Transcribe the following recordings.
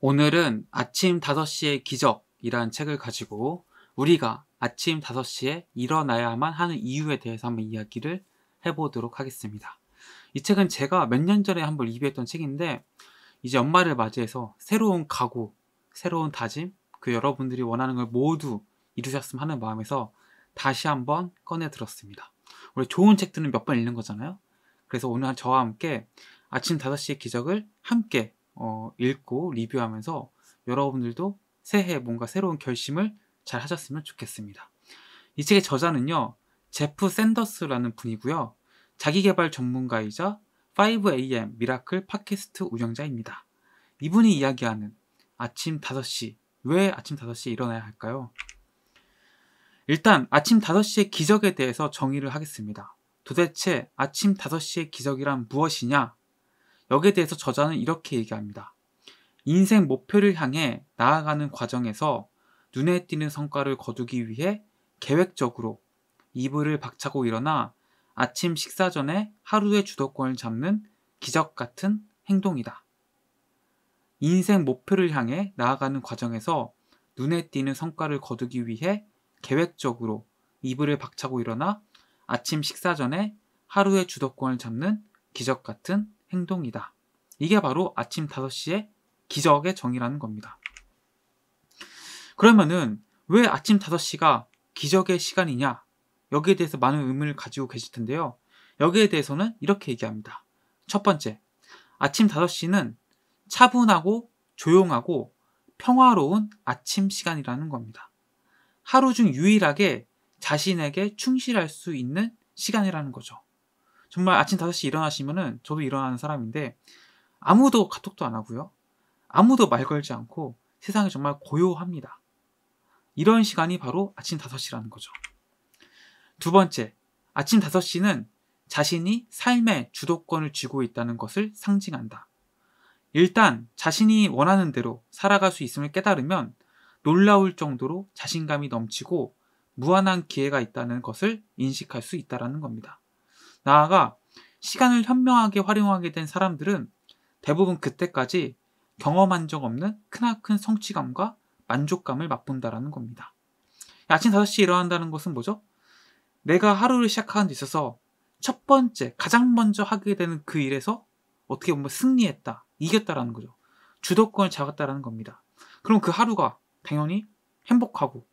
오늘은 아침 5시의 기적이라는 책을 가지고 우리가 아침 5시에 일어나야만 하는 이유에 대해서 한번 이야기를 해보도록 하겠습니다. 이 책은 제가 몇 년 전에 한번 리뷰했던 책인데 이제 엄마를 맞이해서 새로운 각오, 새로운 다짐, 그 여러분들이 원하는 걸 모두 이루셨으면 하는 마음에서 다시 한번 꺼내 들었습니다. 우리 좋은 책들은 몇 번 읽는 거잖아요. 그래서 오늘 저와 함께 아침 5시의 기적을 함께 어, 읽고 리뷰하면서 여러분들도 새해 뭔가 새로운 결심을 잘 하셨으면 좋겠습니다. 이 책의 저자는요, 제프 샌더스라는 분이고요. 자기개발 전문가이자 5am 미라클 팟캐스트 운영자입니다. 이분이 이야기하는 아침 5시, 왜 아침 5시에 일어나야 할까요? 일단 아침 5시의 기적에 대해서 정의를 하겠습니다. 도대체 아침 5시의 기적이란 무엇이냐? 여기에 대해서 저자는 이렇게 얘기합니다. 인생 목표를 향해 나아가는 과정에서 눈에 띄는 성과를 거두기 위해 계획적으로 이불을 박차고 일어나 아침 식사 전에 하루의 주도권을 잡는 기적 같은 행동이다. 인생 목표를 향해 나아가는 과정에서 눈에 띄는 성과를 거두기 위해 계획적으로 이불을 박차고 일어나 아침 식사 전에 하루의 주도권을 잡는 기적 같은 행동이다. 이게 바로 아침 5시에 기적의 정의라는 겁니다. 그러면은 왜 아침 5시가 기적의 시간이냐? 여기에 대해서 많은 의문을 가지고 계실 텐데요. 여기에 대해서는 이렇게 얘기합니다. 첫 번째, 아침 5시는 차분하고 조용하고 평화로운 아침 시간이라는 겁니다. 하루 중 유일하게 자신에게 충실할 수 있는 시간이라는 거죠. 정말 아침 5시 일어나시면은 저도 일어나는 사람인데 아무도 카톡도 안 하고요. 아무도 말 걸지 않고 세상이 정말 고요합니다. 이런 시간이 바로 아침 5시라는 거죠. 두 번째, 아침 5시는 자신이 삶의 주도권을 쥐고 있다는 것을 상징한다. 일단 자신이 원하는 대로 살아갈 수 있음을 깨달으면 놀라울 정도로 자신감이 넘치고 무한한 기회가 있다는 것을 인식할 수 있다는 라 겁니다. 나아가 시간을 현명하게 활용하게 된 사람들은 대부분 그때까지 경험한 적 없는 크나큰 성취감과 만족감을 맛본다라는 겁니다. 아침 5시에 일어난다는 것은 뭐죠? 내가 하루를 시작하는 데 있어서 첫 번째, 가장 먼저 하게 되는 그 일에서 어떻게 보면 승리했다, 이겼다라는 거죠. 주도권을 잡았다라는 겁니다. 그럼 그 하루가 당연히 행복하고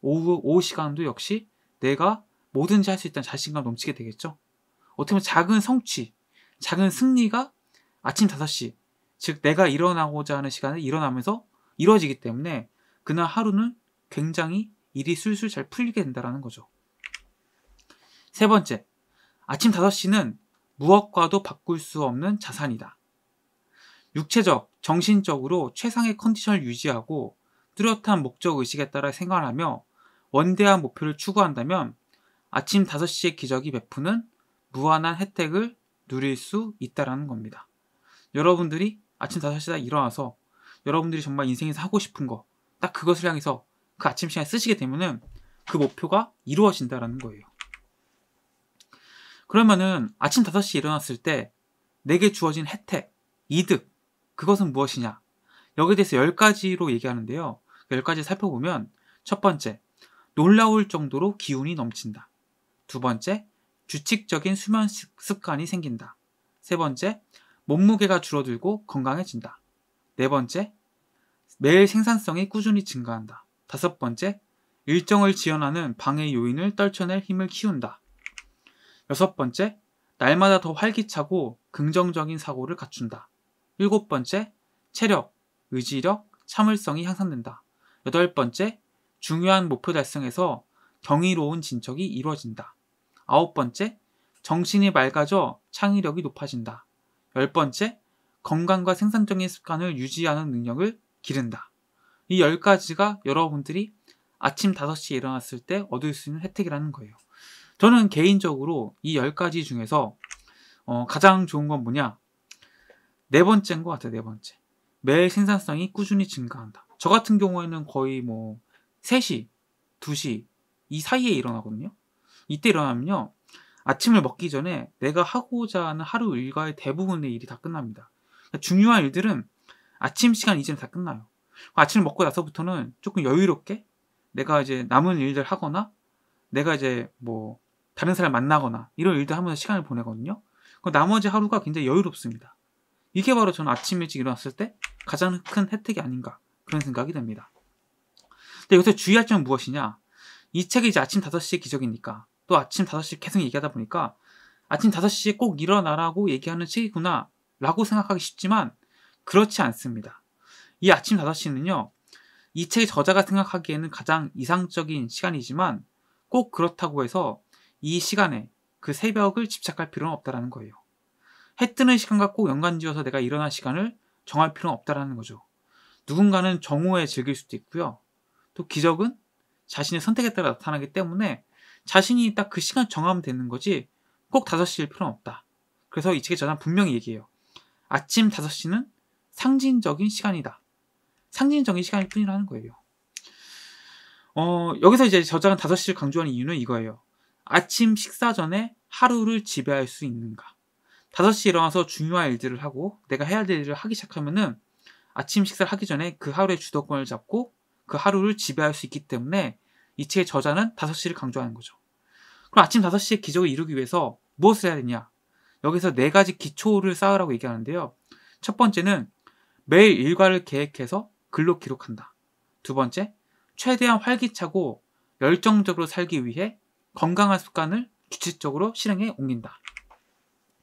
오후, 오후 시간도 역시 내가 뭐든지 할 수 있다는 자신감 넘치게 되겠죠. 어떻게 보면 작은 성취, 작은 승리가 아침 5시, 즉 내가 일어나고자 하는 시간에 일어나면서 이루어지기 때문에 그날 하루는 굉장히 일이 술술 잘 풀리게 된다는 거죠. 세 번째, 아침 5시는 무엇과도 바꿀 수 없는 자산이다. 육체적, 정신적으로 최상의 컨디션을 유지하고 뚜렷한 목적 의식에 따라 생활하며 원대한 목표를 추구한다면 아침 5시의 기적이 베푸는 무한한 혜택을 누릴 수 있다라는 겁니다. 여러분들이 아침 5시에 일어나서 여러분들이 정말 인생에서 하고 싶은 거 딱 그것을 향해서 그 아침 시간에 쓰시게 되면은 그 목표가 이루어진다라는 거예요. 그러면은 아침 5시에 일어났을 때 내게 주어진 혜택, 이득, 그것은 무엇이냐? 여기에 대해서 10가지로 얘기하는데요. 10가지 그 살펴보면 첫 번째, 놀라울 정도로 기운이 넘친다. 두 번째, 규칙적인 수면 습관이 생긴다. 세 번째, 몸무게가 줄어들고 건강해진다. 네 번째, 매일 생산성이 꾸준히 증가한다. 다섯 번째, 일정을 지연하는 방해 요인을 떨쳐낼 힘을 키운다. 여섯 번째, 날마다 더 활기차고 긍정적인 사고를 갖춘다. 일곱 번째, 체력, 의지력, 참을성이 향상된다. 여덟 번째, 중요한 목표 달성에서 경이로운 진척이 이루어진다. 아홉 번째, 정신이 맑아져 창의력이 높아진다. 열 번째, 건강과 생산적인 습관을 유지하는 능력을 기른다. 이 열 가지가 여러분들이 아침 5시에 일어났을 때 얻을 수 있는 혜택이라는 거예요. 저는 개인적으로 이 열가지 중에서 어, 가장 좋은 건 뭐냐? 네 번째인 것 같아요, 네 번째. 매일 생산성이 꾸준히 증가한다. 저 같은 경우에는 거의 뭐 3시, 2시 이 사이에 일어나거든요. 이때 일어나면요. 아침을 먹기 전에 내가 하고자 하는 하루 일과의 대부분의 일이 다 끝납니다. 그러니까 중요한 일들은 아침 시간 이전에다 끝나요. 그 아침을 먹고 나서부터는 조금 여유롭게 내가 이제 남은 일들 하거나 내가 이제 뭐 다른 사람 만나거나 이런 일들 하면서 시간을 보내거든요. 그 나머지 하루가 굉장히 여유롭습니다. 이게 바로 저는 아침 일찍 일어났을 때 가장 큰 혜택이 아닌가 그런 생각이 듭니다. 근데 여기서 주의할 점은 무엇이냐? 이 책이 이제 아침 5시에 기적이니까 또 아침 5시 계속 얘기하다 보니까 아침 5시에 꼭 일어나라고 얘기하는 책이구나 라고 생각하기 쉽지만 그렇지 않습니다. 이 아침 5시는요, 이 책의 저자가 생각하기에는 가장 이상적인 시간이지만 꼭 그렇다고 해서 이 시간에 그 새벽을 집착할 필요는 없다라는 거예요. 해 뜨는 시간과 꼭 연관지어서 내가 일어날 시간을 정할 필요는 없다라는 거죠. 누군가는 정오에 즐길 수도 있고요. 또 기적은 자신의 선택에 따라 나타나기 때문에 자신이 딱 그 시간 정하면 되는 거지 꼭 5시일 필요는 없다. 그래서 이 책에 저는 분명히 얘기해요. 아침 5시는 상징적인 시간이다. 상징적인 시간일 뿐이라는 거예요. 어, 여기서 이제 저자는 5시를 강조하는 이유는 이거예요. 아침 식사 전에 하루를 지배할 수 있는가. 5시에 일어나서 중요한 일들을 하고 내가 해야 될 일을 하기 시작하면은 아침 식사를 하기 전에 그 하루의 주도권을 잡고 그 하루를 지배할 수 있기 때문에 이책의 저자는 5시를 강조하는 거죠. 그럼 아침 5시에 기적을 이루기 위해서 무엇을 해야 되냐? 여기서 네 가지 기초를 쌓으라고 얘기하는데요. 첫 번째는 매일 일과를 계획해서 글로 기록한다. 두 번째, 최대한 활기차고 열정적으로 살기 위해 건강한 습관을 규칙적으로 실행에 옮긴다.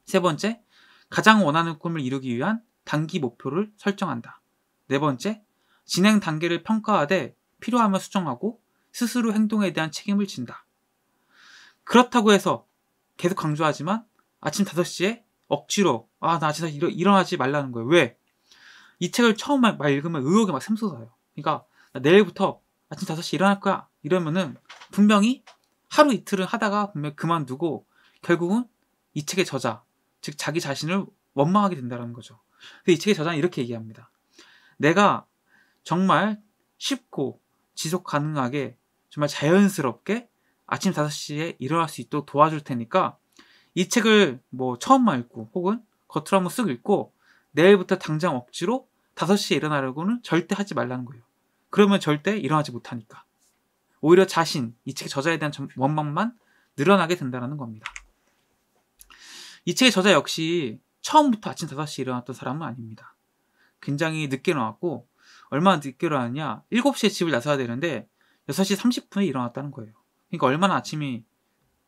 세 번째, 가장 원하는 꿈을 이루기 위한 단기 목표를 설정한다. 네 번째, 진행 단계를 평가하되 필요하면 수정하고 스스로 행동에 대한 책임을 진다. 그렇다고 해서 계속 강조하지만 아침 5시에 억지로 아, 나 진짜 일어, 나지 말라는 거예요. 왜? 이 책을 처음 막 읽으면 의욕이 막 샘솟아요. 그러니까 내일부터 아침 5시에 일어날 거야. 이러면은 분명히 하루 이틀을 하다가 분명 히 그만두고 결국은 이 책의 저자, 즉 자기 자신을 원망하게 된다는 거죠. 근데 이 책의 저자는 이렇게 얘기합니다. 내가 정말 쉽고 지속 가능하게 정말 자연스럽게 아침 5시에 일어날 수 있도록 도와줄 테니까 이 책을 뭐 처음만 읽고 혹은 겉으로 한번 쓱 읽고 내일부터 당장 억지로 5시에 일어나려고는 절대 하지 말라는 거예요. 그러면 절대 일어나지 못하니까. 오히려 자신, 이 책의 저자에 대한 원망만 늘어나게 된다는 겁니다. 이 책의 저자 역시 처음부터 아침 5시에 일어났던 사람은 아닙니다. 굉장히 늦게 나왔고, 얼마나 늦게 일어났냐? 7시에 집을 나서야 되는데, 6시 30분에 일어났다는 거예요. 그러니까 얼마나 아침이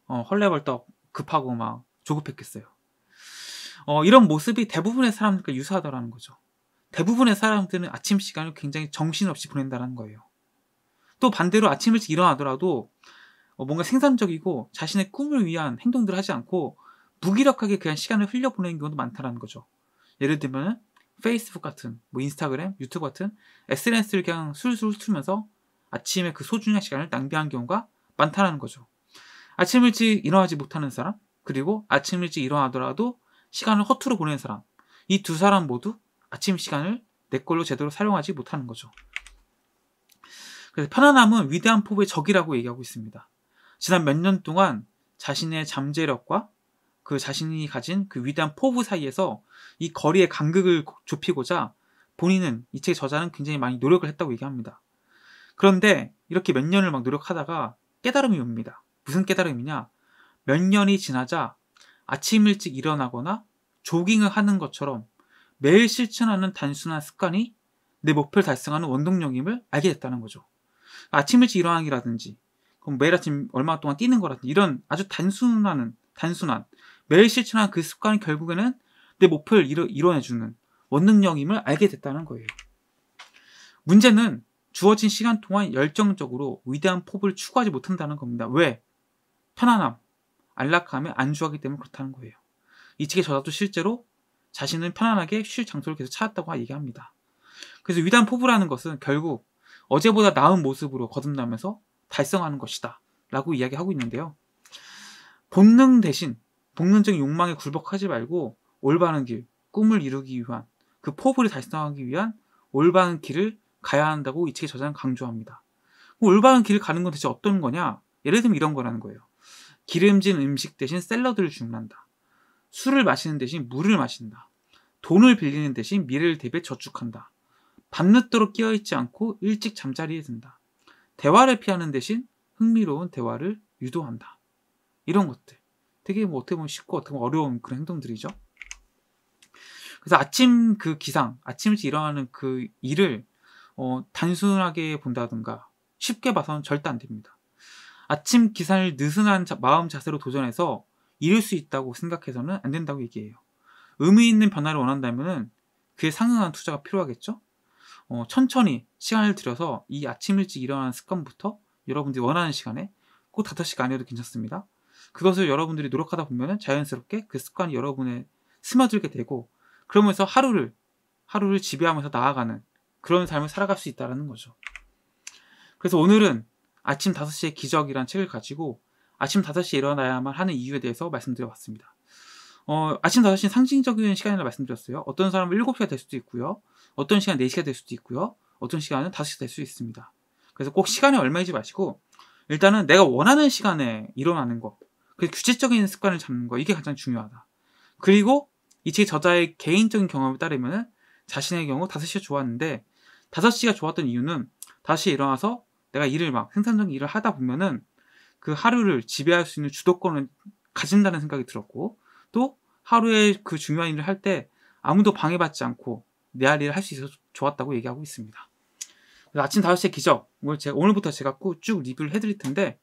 어, 헐레벌떡 급하고 막 조급했겠어요. 어, 이런 모습이 대부분의 사람들과 유사하다는 거죠. 대부분의 사람들은 아침 시간을 굉장히 정신없이 보낸다는 거예요. 또 반대로 아침 일찍 일어나더라도 어, 뭔가 생산적이고 자신의 꿈을 위한 행동들을 하지 않고 무기력하게 그냥 시간을 흘려보내는 경우도 많다는 거죠. 예를 들면 페이스북 같은 뭐 인스타그램, 유튜브 같은 SNS를 그냥 술술 틀면서 아침에 그 소중한 시간을 낭비한 경우가 많다는 거죠. 아침 일찍 일어나지 못하는 사람, 그리고 아침 일찍 일어나더라도 시간을 허투루 보내는 사람, 이 두 사람 모두 아침 시간을 내 걸로 제대로 사용하지 못하는 거죠. 그래서 편안함은 위대한 포부의 적이라고 얘기하고 있습니다. 지난 몇 년 동안 자신의 잠재력과 그 자신이 가진 그 위대한 포부 사이에서 이 거리의 간극을 좁히고자 본인은 이책 저자는 굉장히 많이 노력을 했다고 얘기합니다. 그런데 이렇게 몇 년을 막 노력하다가 깨달음이 옵니다. 무슨 깨달음이냐? 몇 년이 지나자 아침 일찍 일어나거나 조깅을 하는 것처럼 매일 실천하는 단순한 습관이 내 목표를 달성하는 원동력임을 알게 됐다는 거죠. 아침 일찍 일어나기라든지 그럼 매일 아침 얼마 동안 뛰는 거라든지 이런 아주 단순한 단순한 매일 실천한 그 습관이 결국에는 내 목표를 이뤄, 이뤄내주는 원능력임을 알게 됐다는 거예요. 문제는 주어진 시간 동안 열정적으로 위대한 포부를 추구하지 못한다는 겁니다. 왜? 편안함, 안락함에 안주하기 때문에 그렇다는 거예요. 이 책의 저자도 실제로 자신은 편안하게 쉴 장소를 계속 찾았다고 얘기합니다. 그래서 위대한 포부라는 것은 결국 어제보다 나은 모습으로 거듭나면서 달성하는 것이다. 라고 이야기하고 있는데요. 본능 대신 본능적인 욕망에 굴복하지 말고 올바른 길, 꿈을 이루기 위한 그 포부를 달성하기 위한 올바른 길을 가야 한다고 이 책의 저자는 강조합니다. 올바른 길을 가는 건 대체 어떤 거냐? 예를 들면 이런 거라는 거예요. 기름진 음식 대신 샐러드를 주문한다. 술을 마시는 대신 물을 마신다. 돈을 빌리는 대신 미래를 대비해 저축한다. 밤늦도록 끼어있지 않고 일찍 잠자리에 든다. 대화를 피하는 대신 흥미로운 대화를 유도한다. 이런 것들. 되게 뭐 어떻게 보면 쉽고 어떻게 보면 어려운 그런 행동들이죠. 그래서 아침 그 기상, 아침 일찍 일어나는 그 일을 어, 단순하게 본다든가 쉽게 봐서는 절대 안 됩니다. 아침 기사를 느슨한 자, 마음 자세로 도전해서 이룰 수 있다고 생각해서는 안 된다고 얘기해요. 의미 있는 변화를 원한다면 그에 상응한 투자가 필요하겠죠? 어, 천천히 시간을 들여서 이 아침 일찍 일어나는 습관부터 여러분들이 원하는 시간에 꼭 5시가 아니어도 괜찮습니다. 그것을 여러분들이 노력하다 보면 자연스럽게 그 습관이 여러분의 스며들게 되고 그러면서 하루를 하루를 지배하면서 나아가는 그런 삶을 살아갈 수 있다는 거죠. 그래서 오늘은 아침 5시에 기적이란 책을 가지고 아침 5시에 일어나야만 하는 이유에 대해서 말씀드려 봤습니다. 어, 아침 5시는 상징적인 시간이라 고 말씀드렸어요. 어떤 사람은 7시가 될 수도 있고요. 어떤 시간 4시가 될 수도 있고요. 어떤 시간은 5시가 될 수 있습니다. 그래서 꼭 시간이 얼마이지 마시고 일단은 내가 원하는 시간에 일어나는 거. 그 규칙적인 습관을 잡는 거. 이게 가장 중요하다. 그리고 이 책 저자의 개인적인 경험에 따르면은 자신의 경우 5시가 좋았는데 5 시가 좋았던 이유는 다시 일어나서 내가 일을 막 생산적인 일을 하다 보면은 그 하루를 지배할 수 있는 주도권을 가진다는 생각이 들었고 또 하루에 그 중요한 일을 할 때 아무도 방해받지 않고 내 할 일을 할 수 있어서 좋았다고 얘기하고 있습니다. 아침 5시에 기적, 오늘 제가, 오늘부터 제가 쭉 리뷰를 해드릴 텐데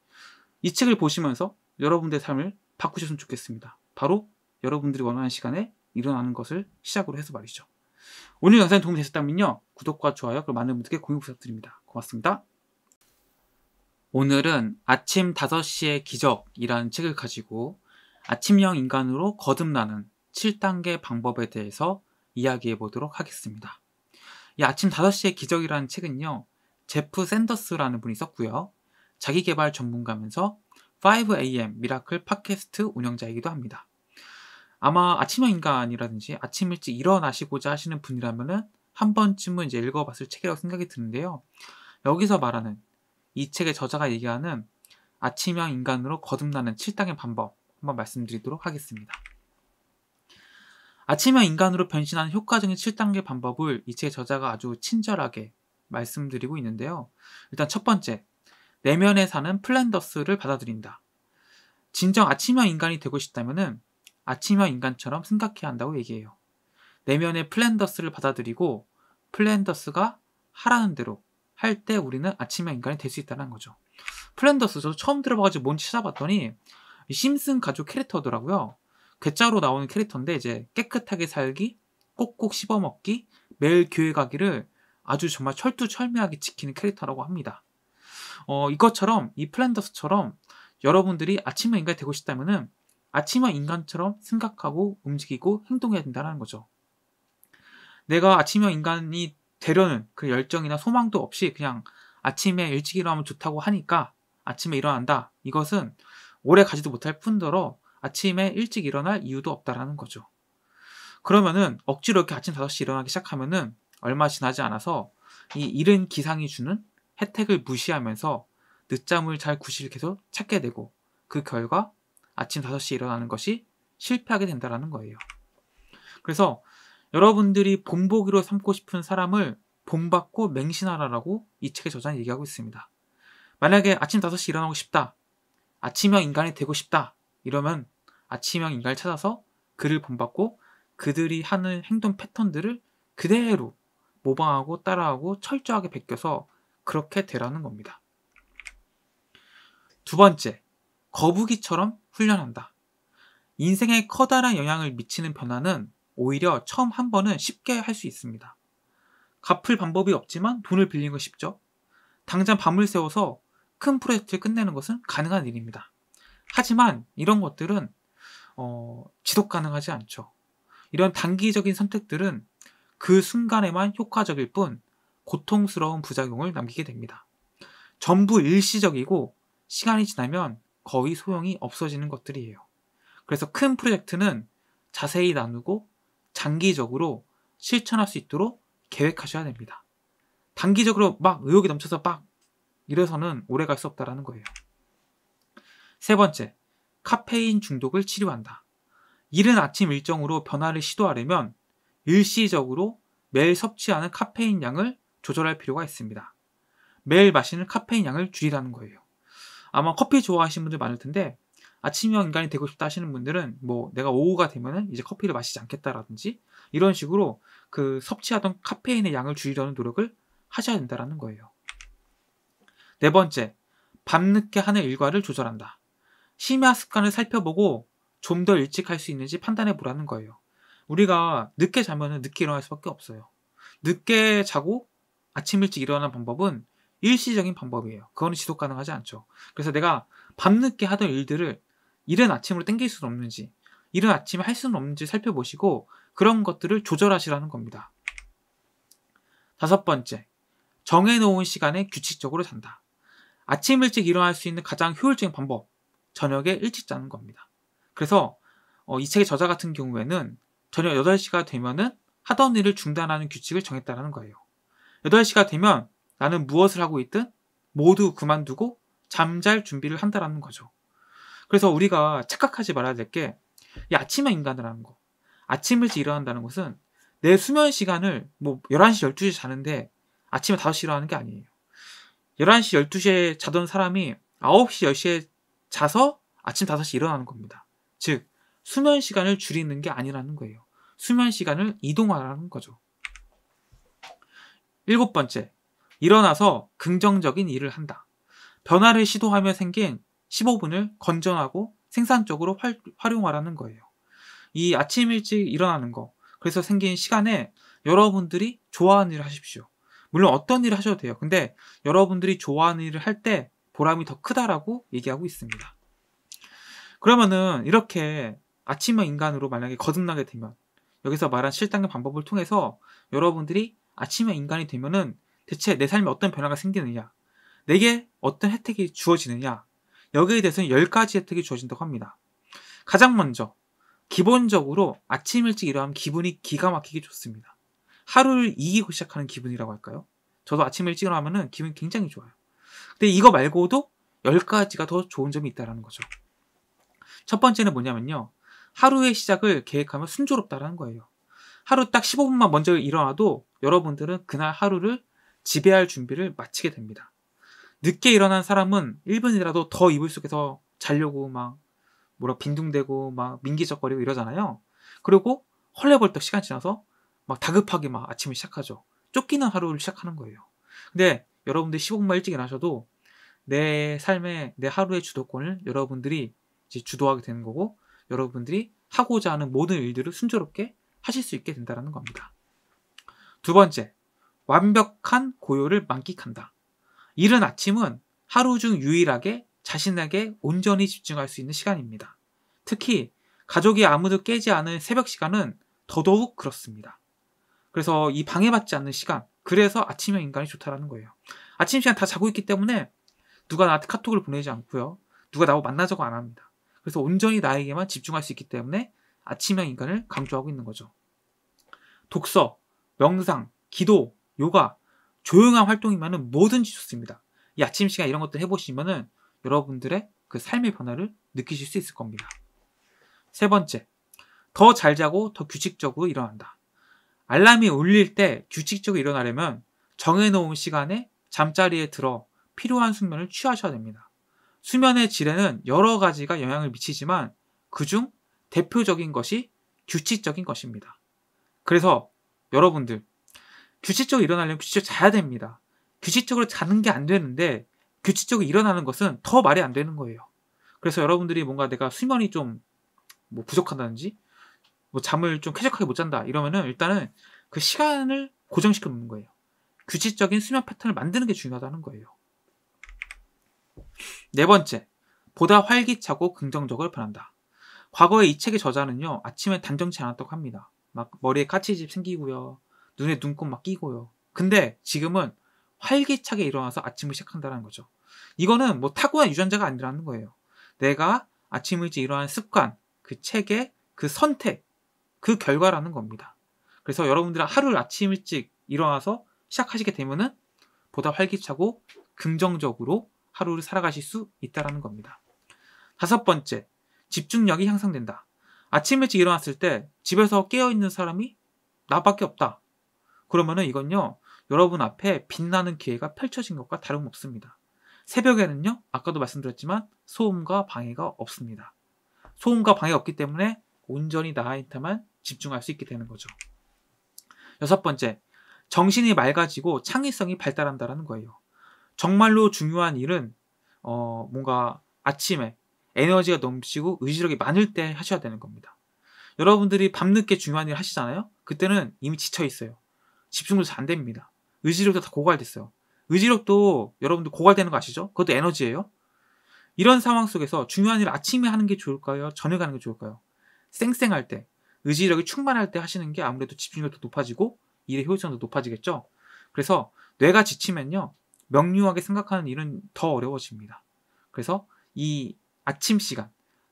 이 책을 보시면서 여러분들의 삶을 바꾸셨으면 좋겠습니다. 바로 여러분들이 원하는 시간에 일어나는 것을 시작으로 해서 말이죠. 오늘 영상이 도움이 되셨다면요. 구독과 좋아요 그리고 많은 분들께 공유 부탁드립니다. 고맙습니다. 오늘은 아침 5시의 기적이라는 책을 가지고 아침형 인간으로 거듭나는 7단계 방법에 대해서 이야기해 보도록 하겠습니다. 이 아침 5시의 기적이라는 책은요. 제프 샌더스라는 분이 썼고요. 자기개발 전문가면서 5am 미라클 팟캐스트 운영자이기도 합니다. 아마 아침형 인간이라든지 아침 일찍 일어나시고자 하시는 분이라면은 한 번쯤은 이제 읽어봤을 책이라고 생각이 드는데요. 여기서 말하는 이 책의 저자가 얘기하는 아침형 인간으로 거듭나는 7단계 방법 한번 말씀드리도록 하겠습니다. 아침형 인간으로 변신하는 효과적인 7단계 방법을 이 책의 저자가 아주 친절하게 말씀드리고 있는데요. 일단 첫 번째, 내면에 사는 플랜더스를 받아들인다. 진정 아침형 인간이 되고 싶다면은 아침형 인간처럼 생각해야 한다고 얘기해요. 내면의 플랜더스를 받아들이고 플랜더스가 하라는 대로 할 때 우리는 아침형 인간이 될 수 있다는 거죠. 플랜더스 저도 처음 들어봐가지고 뭔지 찾아봤더니 심슨 가족 캐릭터더라고요. 괴짜로 나오는 캐릭터인데 이제 깨끗하게 살기, 꼭꼭 씹어먹기, 매일 교회 가기를 아주 정말 철두철미하게 지키는 캐릭터라고 합니다. 어, 이것처럼 이 플랜더스처럼 여러분들이 아침형 인간이 되고 싶다면은 아침형 인간처럼 생각하고 움직이고 행동해야 된다는 거죠. 내가 아침형 인간이 되려는 그 열정이나 소망도 없이 그냥 아침에 일찍 일어나면 좋다고 하니까 아침에 일어난다. 이것은 오래 가지도 못할 뿐더러 아침에 일찍 일어날 이유도 없다라는 거죠. 그러면은 억지로 이렇게 아침 5시 일어나기 시작하면은 얼마 지나지 않아서 이 이른 기상이 주는 혜택을 무시하면서 늦잠을 잘구실 계속 찾게 되고 그 결과 아침 5시에 일어나는 것이 실패하게 된다라는 거예요. 그래서 여러분들이 본보기로 삼고 싶은 사람을 본받고 맹신하라라고 이 책의 저자는 얘기하고 있습니다. 만약에 아침 5시 일어나고 싶다. 아침형 인간이 되고 싶다. 이러면 아침형 인간을 찾아서 그를 본받고 그들이 하는 행동 패턴들을 그대로 모방하고 따라하고 철저하게 베껴서 그렇게 되라는 겁니다. 두 번째, 거북이처럼 훈련한다. 인생에 커다란 영향을 미치는 변화는 오히려 처음 한 번은 쉽게 할 수 있습니다. 갚을 방법이 없지만 돈을 빌린 건 쉽죠. 당장 밤을 세워서큰 프로젝트를 끝내는 것은 가능한 일입니다. 하지만 이런 것들은 어, 지속 가능하지 않죠. 이런 단기적인 선택들은 그 순간에만 효과적일 뿐 고통스러운 부작용을 남기게 됩니다. 전부 일시적이고 시간이 지나면 거의 소용이 없어지는 것들이에요. 그래서 큰 프로젝트는 자세히 나누고 장기적으로 실천할 수 있도록 계획하셔야 됩니다. 단기적으로 막 의욕이 넘쳐서 막 이래서는 오래 갈 수 없다라는 거예요. 세 번째, 카페인 중독을 치료한다. 이른 아침 일정으로 변화를 시도하려면 일시적으로 매일 섭취하는 카페인 양을 조절할 필요가 있습니다. 매일 마시는 카페인 양을 줄이라는 거예요. 아마 커피 좋아하시는 분들 많을 텐데 아침형 인간이 되고 싶다 하시는 분들은 뭐 내가 오후가 되면은 이제 커피를 마시지 않겠다라든지 이런 식으로 그 섭취하던 카페인의 양을 줄이려는 노력을 하셔야 된다라는 거예요. 네 번째, 밤늦게 하는 일과를 조절한다. 심야 습관을 살펴보고 좀 더 일찍 할 수 있는지 판단해 보라는 거예요. 우리가 늦게 자면은 늦게 일어날 수밖에 없어요. 늦게 자고 아침 일찍 일어나는 방법은 일시적인 방법이에요. 그거는 지속 가능하지 않죠. 그래서 내가 밤늦게 하던 일들을 이른 아침으로 땡길 수는 없는지, 이른 아침에 할 수는 없는지 살펴보시고 그런 것들을 조절하시라는 겁니다. 다섯 번째, 정해놓은 시간에 규칙적으로 잔다. 아침 일찍 일어날 수 있는 가장 효율적인 방법, 저녁에 일찍 자는 겁니다. 그래서 어, 이 책의 저자 같은 경우에는 저녁 8시가 되면은 하던 일을 중단하는 규칙을 정했다는 거예요. 8시가 되면 나는 무엇을 하고 있든 모두 그만두고 잠잘 준비를 한다라는 거죠. 그래서 우리가 착각하지 말아야 될게이 아침에 인간을하는 거. 아침 일찍 일어난다는 것은 내 수면 시간을 뭐 11시, 12시에 자는데 아침에 5시에 일어나는 게 아니에요. 11시, 12시에 자던 사람이 9시, 10시에 자서 아침 5시에 일어나는 겁니다. 즉, 수면 시간을 줄이는 게 아니라는 거예요. 수면 시간을 이동하라는 거죠. 일곱 번째, 일어나서 긍정적인 일을 한다. 변화를 시도하며 생긴 15분을 건전하고 생산적으로 활, 활용하라는 거예요. 이 아침 일찍 일어나는 거, 그래서 생긴 시간에 여러분들이 좋아하는 일을 하십시오. 물론 어떤 일을 하셔도 돼요. 근데 여러분들이 좋아하는 일을 할 때 보람이 더 크다라고 얘기하고 있습니다. 그러면은 이렇게 아침형 인간으로 만약에 거듭나게 되면 여기서 말한 7단계 방법을 통해서 여러분들이 아침형 인간이 되면은 대체 내 삶에 어떤 변화가 생기느냐, 내게 어떤 혜택이 주어지느냐, 여기에 대해서는 10가지 혜택이 주어진다고 합니다. 가장 먼저, 기본적으로 아침 일찍 일어나면 기분이 기가 막히게 좋습니다. 하루를 이기고 시작하는 기분이라고 할까요? 저도 아침 일찍 일어나면 기분이 굉장히 좋아요. 근데 이거 말고도 10가지가 더 좋은 점이 있다는 거죠. 첫 번째는 뭐냐면요. 하루의 시작을 계획하면 순조롭다라는 거예요. 하루 딱 15분만 먼저 일어나도 여러분들은 그날 하루를 지배할 준비를 마치게 됩니다. 늦게 일어난 사람은 1분이라도 더 이불 속에서 자려고 막 뭐라 빈둥대고 막 민기적거리고 이러잖아요. 그리고 헐레벌떡 시간 지나서 막 다급하게 막 아침을 시작하죠. 쫓기는 하루를 시작하는 거예요. 근데 여러분들 15분만 일찍 일어나셔도 내 삶의 내 하루의 주도권을 여러분들이 이제 주도하게 되는 거고 여러분들이 하고자 하는 모든 일들을 순조롭게 하실 수 있게 된다는 겁니다. 두 번째, 완벽한 고요를 만끽한다. 이른 아침은 하루 중 유일하게 자신에게 온전히 집중할 수 있는 시간입니다. 특히 가족이 아무도 깨지 않은 새벽 시간은 더더욱 그렇습니다. 그래서 이 방해받지 않는 시간, 그래서 아침형 인간이 좋다라는 거예요. 아침 시간 다 자고 있기 때문에 누가 나한테 카톡을 보내지 않고요. 누가 나하고 만나자고 안 합니다. 그래서 온전히 나에게만 집중할 수 있기 때문에 아침형 인간을 강조하고 있는 거죠. 독서, 명상, 기도, 요가, 조용한 활동이면은 뭐든지 좋습니다. 이 아침 시간 이런 것들 해보시면 여러분들의 그 삶의 변화를 느끼실 수 있을 겁니다. 세 번째, 더 잘 자고 더 규칙적으로 일어난다. 알람이 울릴 때 규칙적으로 일어나려면 정해놓은 시간에 잠자리에 들어 필요한 수면을 취하셔야 됩니다. 수면의 질에는 여러 가지가 영향을 미치지만 그중 대표적인 것이 규칙적인 것입니다. 그래서 여러분들 규칙적으로 일어나려면 규칙적으로 자야 됩니다. 규칙적으로 자는 게 안 되는데 규칙적으로 일어나는 것은 더 말이 안 되는 거예요. 그래서 여러분들이 뭔가 내가 수면이 좀 뭐 부족하다든지 뭐 잠을 좀 쾌적하게 못 잔다 이러면은 일단은 그 시간을 고정시켜 놓는 거예요. 규칙적인 수면 패턴을 만드는 게 중요하다는 거예요. 네 번째, 보다 활기차고 긍정적으로 변한다. 과거에 이 책의 저자는요, 아침에 단정치 않았다고 합니다. 막 머리에 까치집 생기고요. 눈에 눈곱 막 끼고요. 근데 지금은 활기차게 일어나서 아침을 시작한다는 거죠. 이거는 뭐 타고난 유전자가 아니라는 거예요. 내가 아침 일찍 일어나는 습관, 그 체계, 그 선택, 그 결과라는 겁니다. 그래서 여러분들은 하루를 아침 일찍 일어나서 시작하시게 되면은 보다 활기차고 긍정적으로 하루를 살아가실 수 있다라는 겁니다. 다섯 번째, 집중력이 향상된다. 아침 일찍 일어났을 때 집에서 깨어있는 사람이 나밖에 없다. 그러면은 이건요, 여러분 앞에 빛나는 기회가 펼쳐진 것과 다름없습니다. 새벽에는요, 아까도 말씀드렸지만 소음과 방해가 없습니다. 소음과 방해 없기 때문에 온전히 나한테만 집중할 수 있게 되는 거죠. 여섯 번째, 정신이 맑아지고 창의성이 발달한다라는 거예요. 정말로 중요한 일은 어, 뭔가 아침에 에너지가 넘치고 의지력이 많을 때 하셔야 되는 겁니다. 여러분들이 밤늦게 중요한 일 하시잖아요. 그때는 이미 지쳐 있어요. 집중도 잘 안 됩니다. 의지력도 다 고갈됐어요. 의지력도 여러분들 고갈되는 거 아시죠? 그것도 에너지예요. 이런 상황 속에서 중요한 일 아침에 하는 게 좋을까요? 저녁에 하는 게 좋을까요? 쌩쌩할 때, 의지력이 충만할 때 하시는 게 아무래도 집중력도 높아지고 일의 효율성도 높아지겠죠. 그래서 뇌가 지치면요. 명료하게 생각하는 일은 더 어려워집니다. 그래서 이 아침 시간,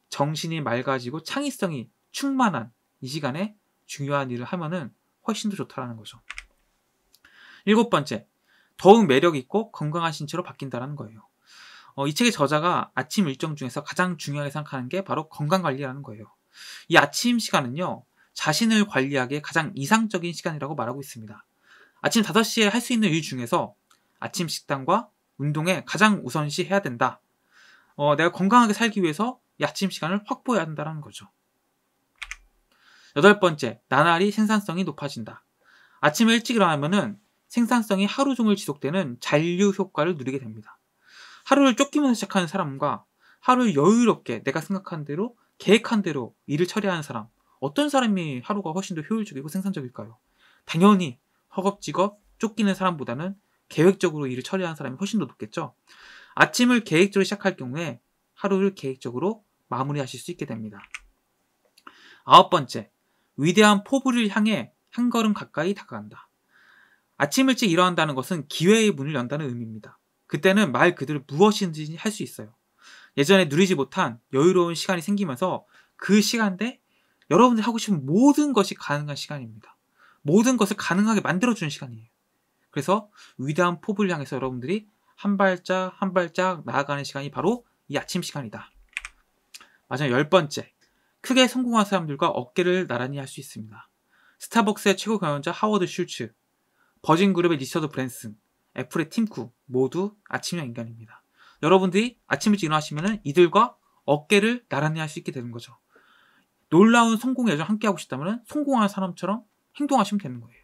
정신이 맑아지고 창의성이 충만한 이 시간에 중요한 일을 하면은 훨씬 더 좋다라는 거죠. 일곱 번째, 더욱 매력 있고 건강한 신체로 바뀐다라는 거예요. 어, 이 책의 저자가 아침 일정 중에서 가장 중요하게 생각하는 게 바로 건강 관리라는 거예요. 이 아침 시간은요, 자신을 관리하기에 가장 이상적인 시간이라고 말하고 있습니다. 아침 5시에 할 수 있는 일 중에서 아침 식단과 운동에 가장 우선시 해야 된다. 어, 내가 건강하게 살기 위해서 아침 시간을 확보해야 한다는 거죠. 여덟 번째, 나날이 생산성이 높아진다. 아침에 일찍 일어나면은 생산성이 하루 종일 지속되는 잔류 효과를 누리게 됩니다. 하루를 쫓기면서 시작하는 사람과 하루를 여유롭게 내가 생각한 대로 계획한 대로 일을 처리하는 사람 어떤 사람이 하루가 훨씬 더 효율적이고 생산적일까요? 당연히 허겁지겁 쫓기는 사람보다는 계획적으로 일을 처리하는 사람이 훨씬 더 높겠죠. 아침을 계획적으로 시작할 경우에 하루를 계획적으로 마무리하실 수 있게 됩니다. 아홉 번째, 위대한 포부를 향해 한 걸음 가까이 다가간다. 아침 일찍 일어난다는 것은 기회의 문을 연다는 의미입니다. 그때는 말 그대로 무엇인든지할 수 있어요. 예전에 누리지 못한 여유로운 시간이 생기면서 그 시간대 여러분들이 하고 싶은 모든 것이 가능한 시간입니다. 모든 것을 가능하게 만들어주는 시간이에요. 그래서 위대한 포부를 향해서 여러분들이 한 발짝 한 발짝 나아가는 시간이 바로 이 아침 시간이다. 마지막 열 번째, 크게 성공한 사람들과 어깨를 나란히 할 수 있습니다. 스타벅스의 최고 경영자 하워드 슐츠, 버진그룹의 리처드 브랜슨, 애플의 팀쿡 모두 아침형 인간입니다. 여러분들이 아침 일찍 일어나시면 이들과 어깨를 나란히 할 수 있게 되는 거죠. 놀라운 성공의 여정 함께하고 싶다면 성공한 사람처럼 행동하시면 되는 거예요.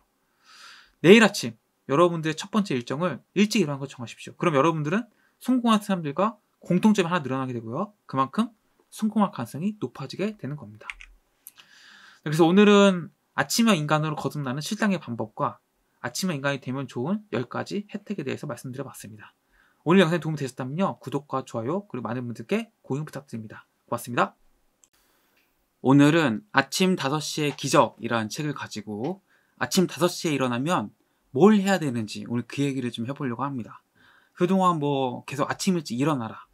내일 아침 여러분들의 첫 번째 일정을 일찍 일어나는 걸 정하십시오. 그럼 여러분들은 성공한 사람들과 공통점이 하나 늘어나게 되고요. 그만큼 성공할 가능성이 높아지게 되는 겁니다. 네, 그래서 오늘은 아침형 인간으로 거듭나는 실당의 방법과 아침에 인간이 되면 좋은 10가지 혜택에 대해서 말씀드려 봤습니다. 오늘 영상이 도움이 되셨다면 구독과 좋아요 그리고 많은 분들께 공유 부탁드립니다. 고맙습니다. 오늘은 아침 5시의 기적이라는 책을 가지고 아침 5시에 일어나면 뭘 해야 되는지 오늘 그 얘기를 좀 해보려고 합니다. 그동안 뭐 계속 아침 일찍 일어나라.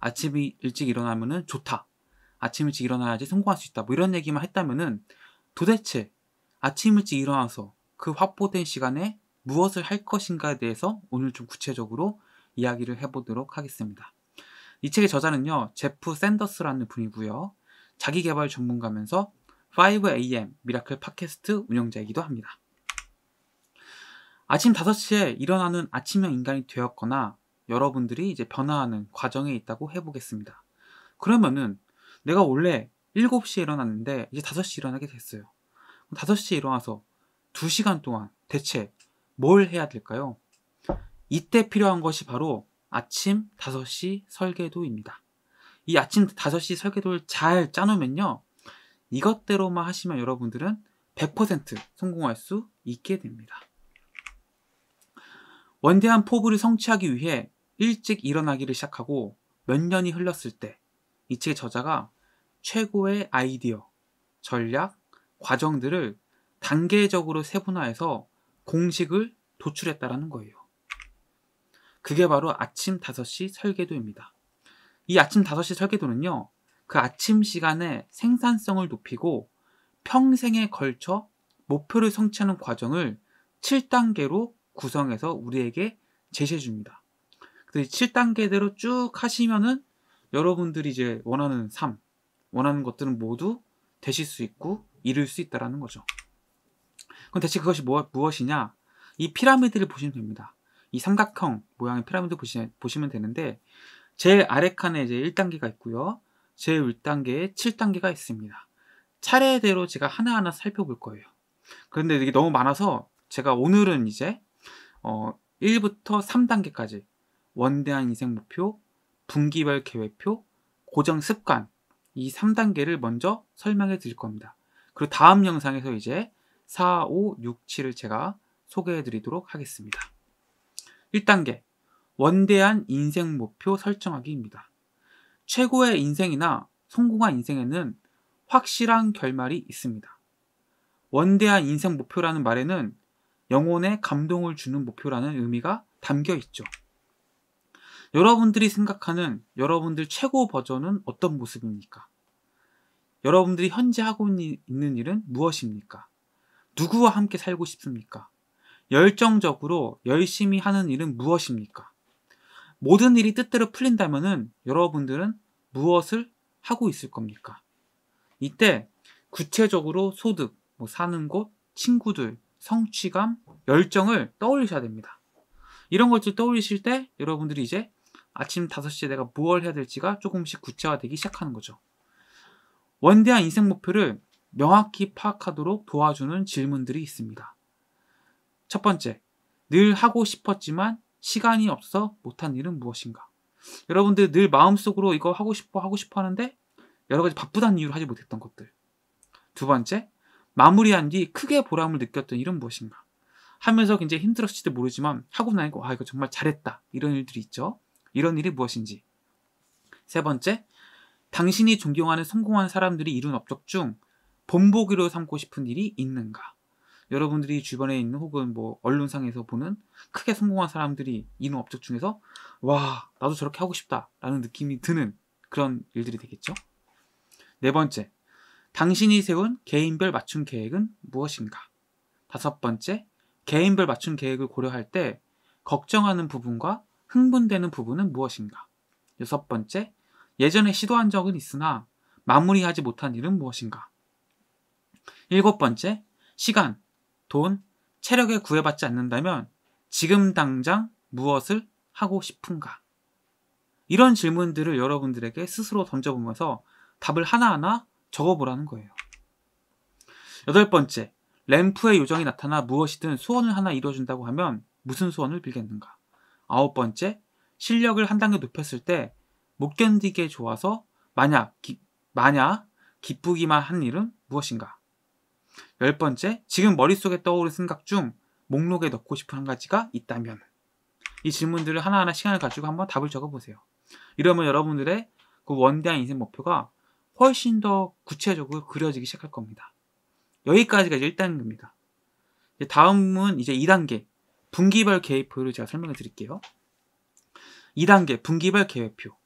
아침 일찍 일어나면은 좋다. 아침 일찍 일어나야지 성공할 수 있다. 뭐 이런 얘기만 했다면은 도대체 아침 일찍 일어나서 그 확보된 시간에 무엇을 할 것인가에 대해서 오늘 좀 구체적으로 이야기를 해보도록 하겠습니다. 이 책의 저자는요, 제프 샌더스라는 분이고요. 자기개발 전문가면서 5am 미라클 팟캐스트 운영자이기도 합니다. 아침 5시에 일어나는 아침형 인간이 되었거나 여러분들이 이제 변화하는 과정에 있다고 해보겠습니다. 그러면은 내가 원래 7시에 일어났는데 이제 5시에 일어나게 됐어요. 5시에 일어나서 두시간 동안 대체 뭘 해야 될까요? 이때 필요한 것이 바로 아침 5시 설계도입니다. 이 아침 5시 설계도를 잘 짜놓으면요. 이것대로만 하시면 여러분들은 100% 성공할 수 있게 됩니다. 원대한 포부를 성취하기 위해 일찍 일어나기를 시작하고 몇 년이 흘렀을 때 이책의 저자가 최고의 아이디어, 전략, 과정들을 단계적으로 세분화해서 공식을 도출했다라는 거예요. 그게 바로 아침 5시 설계도입니다. 이 아침 5시 설계도는요, 그 아침 시간에 생산성을 높이고 평생에 걸쳐 목표를 성취하는 과정을 7단계로 구성해서 우리에게 제시해 줍니다. 7단계대로 쭉 하시면은 여러분들이 이제 원하는 삶, 원하는 것들은 모두 되실 수 있고 이룰 수 있다라는 거죠. 그럼 대체 그것이 뭐, 무엇이냐? 이 피라미드를 보시면 됩니다. 이 삼각형 모양의 피라미드 보시, 보시면 되는데 제일 아래 칸에 이제 1단계가 있고요. 제일 윗단계에 7단계가 있습니다. 차례대로 제가 하나하나 살펴볼 거예요. 그런데 이게 너무 많아서 제가 오늘은 이제 어 1부터 3단계까지 원대한 인생 목표, 분기별 계획표, 고정 습관 이 3단계를 먼저 설명해 드릴 겁니다. 그리고 다음 영상에서 이제 4, 5, 6, 7을 제가 소개해 드리도록 하겠습니다. 1단계 원대한 인생 목표 설정하기입니다. 최고의 인생이나 성공한 인생에는 확실한 결말이 있습니다. 원대한 인생 목표라는 말에는 영혼에 감동을 주는 목표라는 의미가 담겨 있죠. 여러분들이 생각하는 여러분들 최고 버전은 어떤 모습입니까? 여러분들이 현재 하고 있는 일은 무엇입니까? 누구와 함께 살고 싶습니까? 열정적으로 열심히 하는 일은 무엇입니까? 모든 일이 뜻대로 풀린다면 여러분들은 무엇을 하고 있을 겁니까? 이때 구체적으로 소득, 뭐 사는 곳, 친구들, 성취감, 열정을 떠올리셔야 됩니다. 이런 것들 떠올리실 때 여러분들이 이제 아침 5시에 내가 무엇을 해야 될지가 조금씩 구체화되기 시작하는 거죠. 원대한 인생 목표를 명확히 파악하도록 도와주는 질문들이 있습니다. 첫 번째, 늘 하고 싶었지만 시간이 없어 못한 일은 무엇인가? 여러분들 늘 마음속으로 이거 하고 싶어 하고 싶어 하는데 여러 가지 바쁘다는 이유로 하지 못했던 것들. 두 번째, 마무리한 뒤 크게 보람을 느꼈던 일은 무엇인가? 하면서 굉장히 힘들었을지도 모르지만 하고 나니까 아 이거 정말 잘했다 이런 일들이 있죠. 이런 일이 무엇인지. 세 번째, 당신이 존경하는 성공한 사람들이 이룬 업적 중 본보기로 삼고 싶은 일이 있는가? 여러분들이 주변에 있는 혹은 뭐 언론상에서 보는 크게 성공한 사람들이 이는 업적 중에서 와 나도 저렇게 하고 싶다라는 느낌이 드는 그런 일들이 되겠죠. 네 번째, 당신이 세운 개인별 맞춤 계획은 무엇인가? 다섯 번째, 개인별 맞춤 계획을 고려할 때 걱정하는 부분과 흥분되는 부분은 무엇인가? 여섯 번째, 예전에 시도한 적은 있으나 마무리하지 못한 일은 무엇인가? 일곱 번째, 시간, 돈, 체력에 구애받지 않는다면 지금 당장 무엇을 하고 싶은가? 이런 질문들을 여러분들에게 스스로 던져보면서 답을 하나하나 적어보라는 거예요. 여덟 번째, 램프의 요정이 나타나 무엇이든 소원을 하나 이루어준다고 하면 무슨 소원을 빌겠는가? 아홉 번째, 실력을 한 단계 높였을 때 못 견디게 좋아서 만약, 기, 만약 기쁘기만 한 일은 무엇인가? 열 번째, 지금 머릿속에 떠오를 생각 중 목록에 넣고 싶은 한 가지가 있다면 이 질문들을 하나하나 시간을 가지고 한번 답을 적어보세요. 이러면 여러분들의 그 원대한 인생 목표가 훨씬 더 구체적으로 그려지기 시작할 겁니다. 여기까지가 이제 1단계입니다. 이제 다음은 이제 2단계, 분기별 계획표를 제가 설명해 드릴게요. 2단계, 분기별 계획표.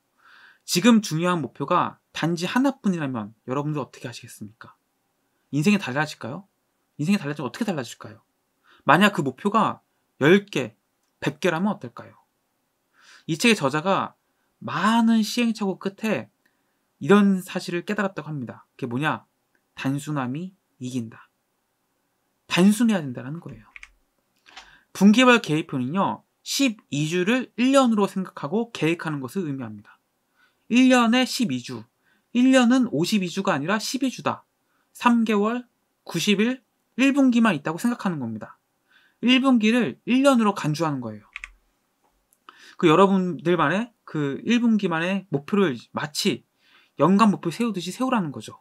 지금 중요한 목표가 단지 하나뿐이라면 여러분들 어떻게 하시겠습니까? 인생이 달라질까요? 인생이 달라지면 어떻게 달라질까요? 만약 그 목표가 10개, 100개라면 어떨까요? 이 책의 저자가 많은 시행착오 끝에 이런 사실을 깨달았다고 합니다. 그게 뭐냐? 단순함이 이긴다. 단순해야 된다는 거예요. 분기별 계획표는요, 12주를 1년으로 생각하고 계획하는 것을 의미합니다. 1년에 12주, 1년은 52주가 아니라 12주다. 3개월, 90일, 1분기만 있다고 생각하는 겁니다. 1분기를 1년으로 간주하는 거예요. 그 여러분들만의 그 1분기만의 목표를 마치 연간 목표 세우듯이 세우라는 거죠.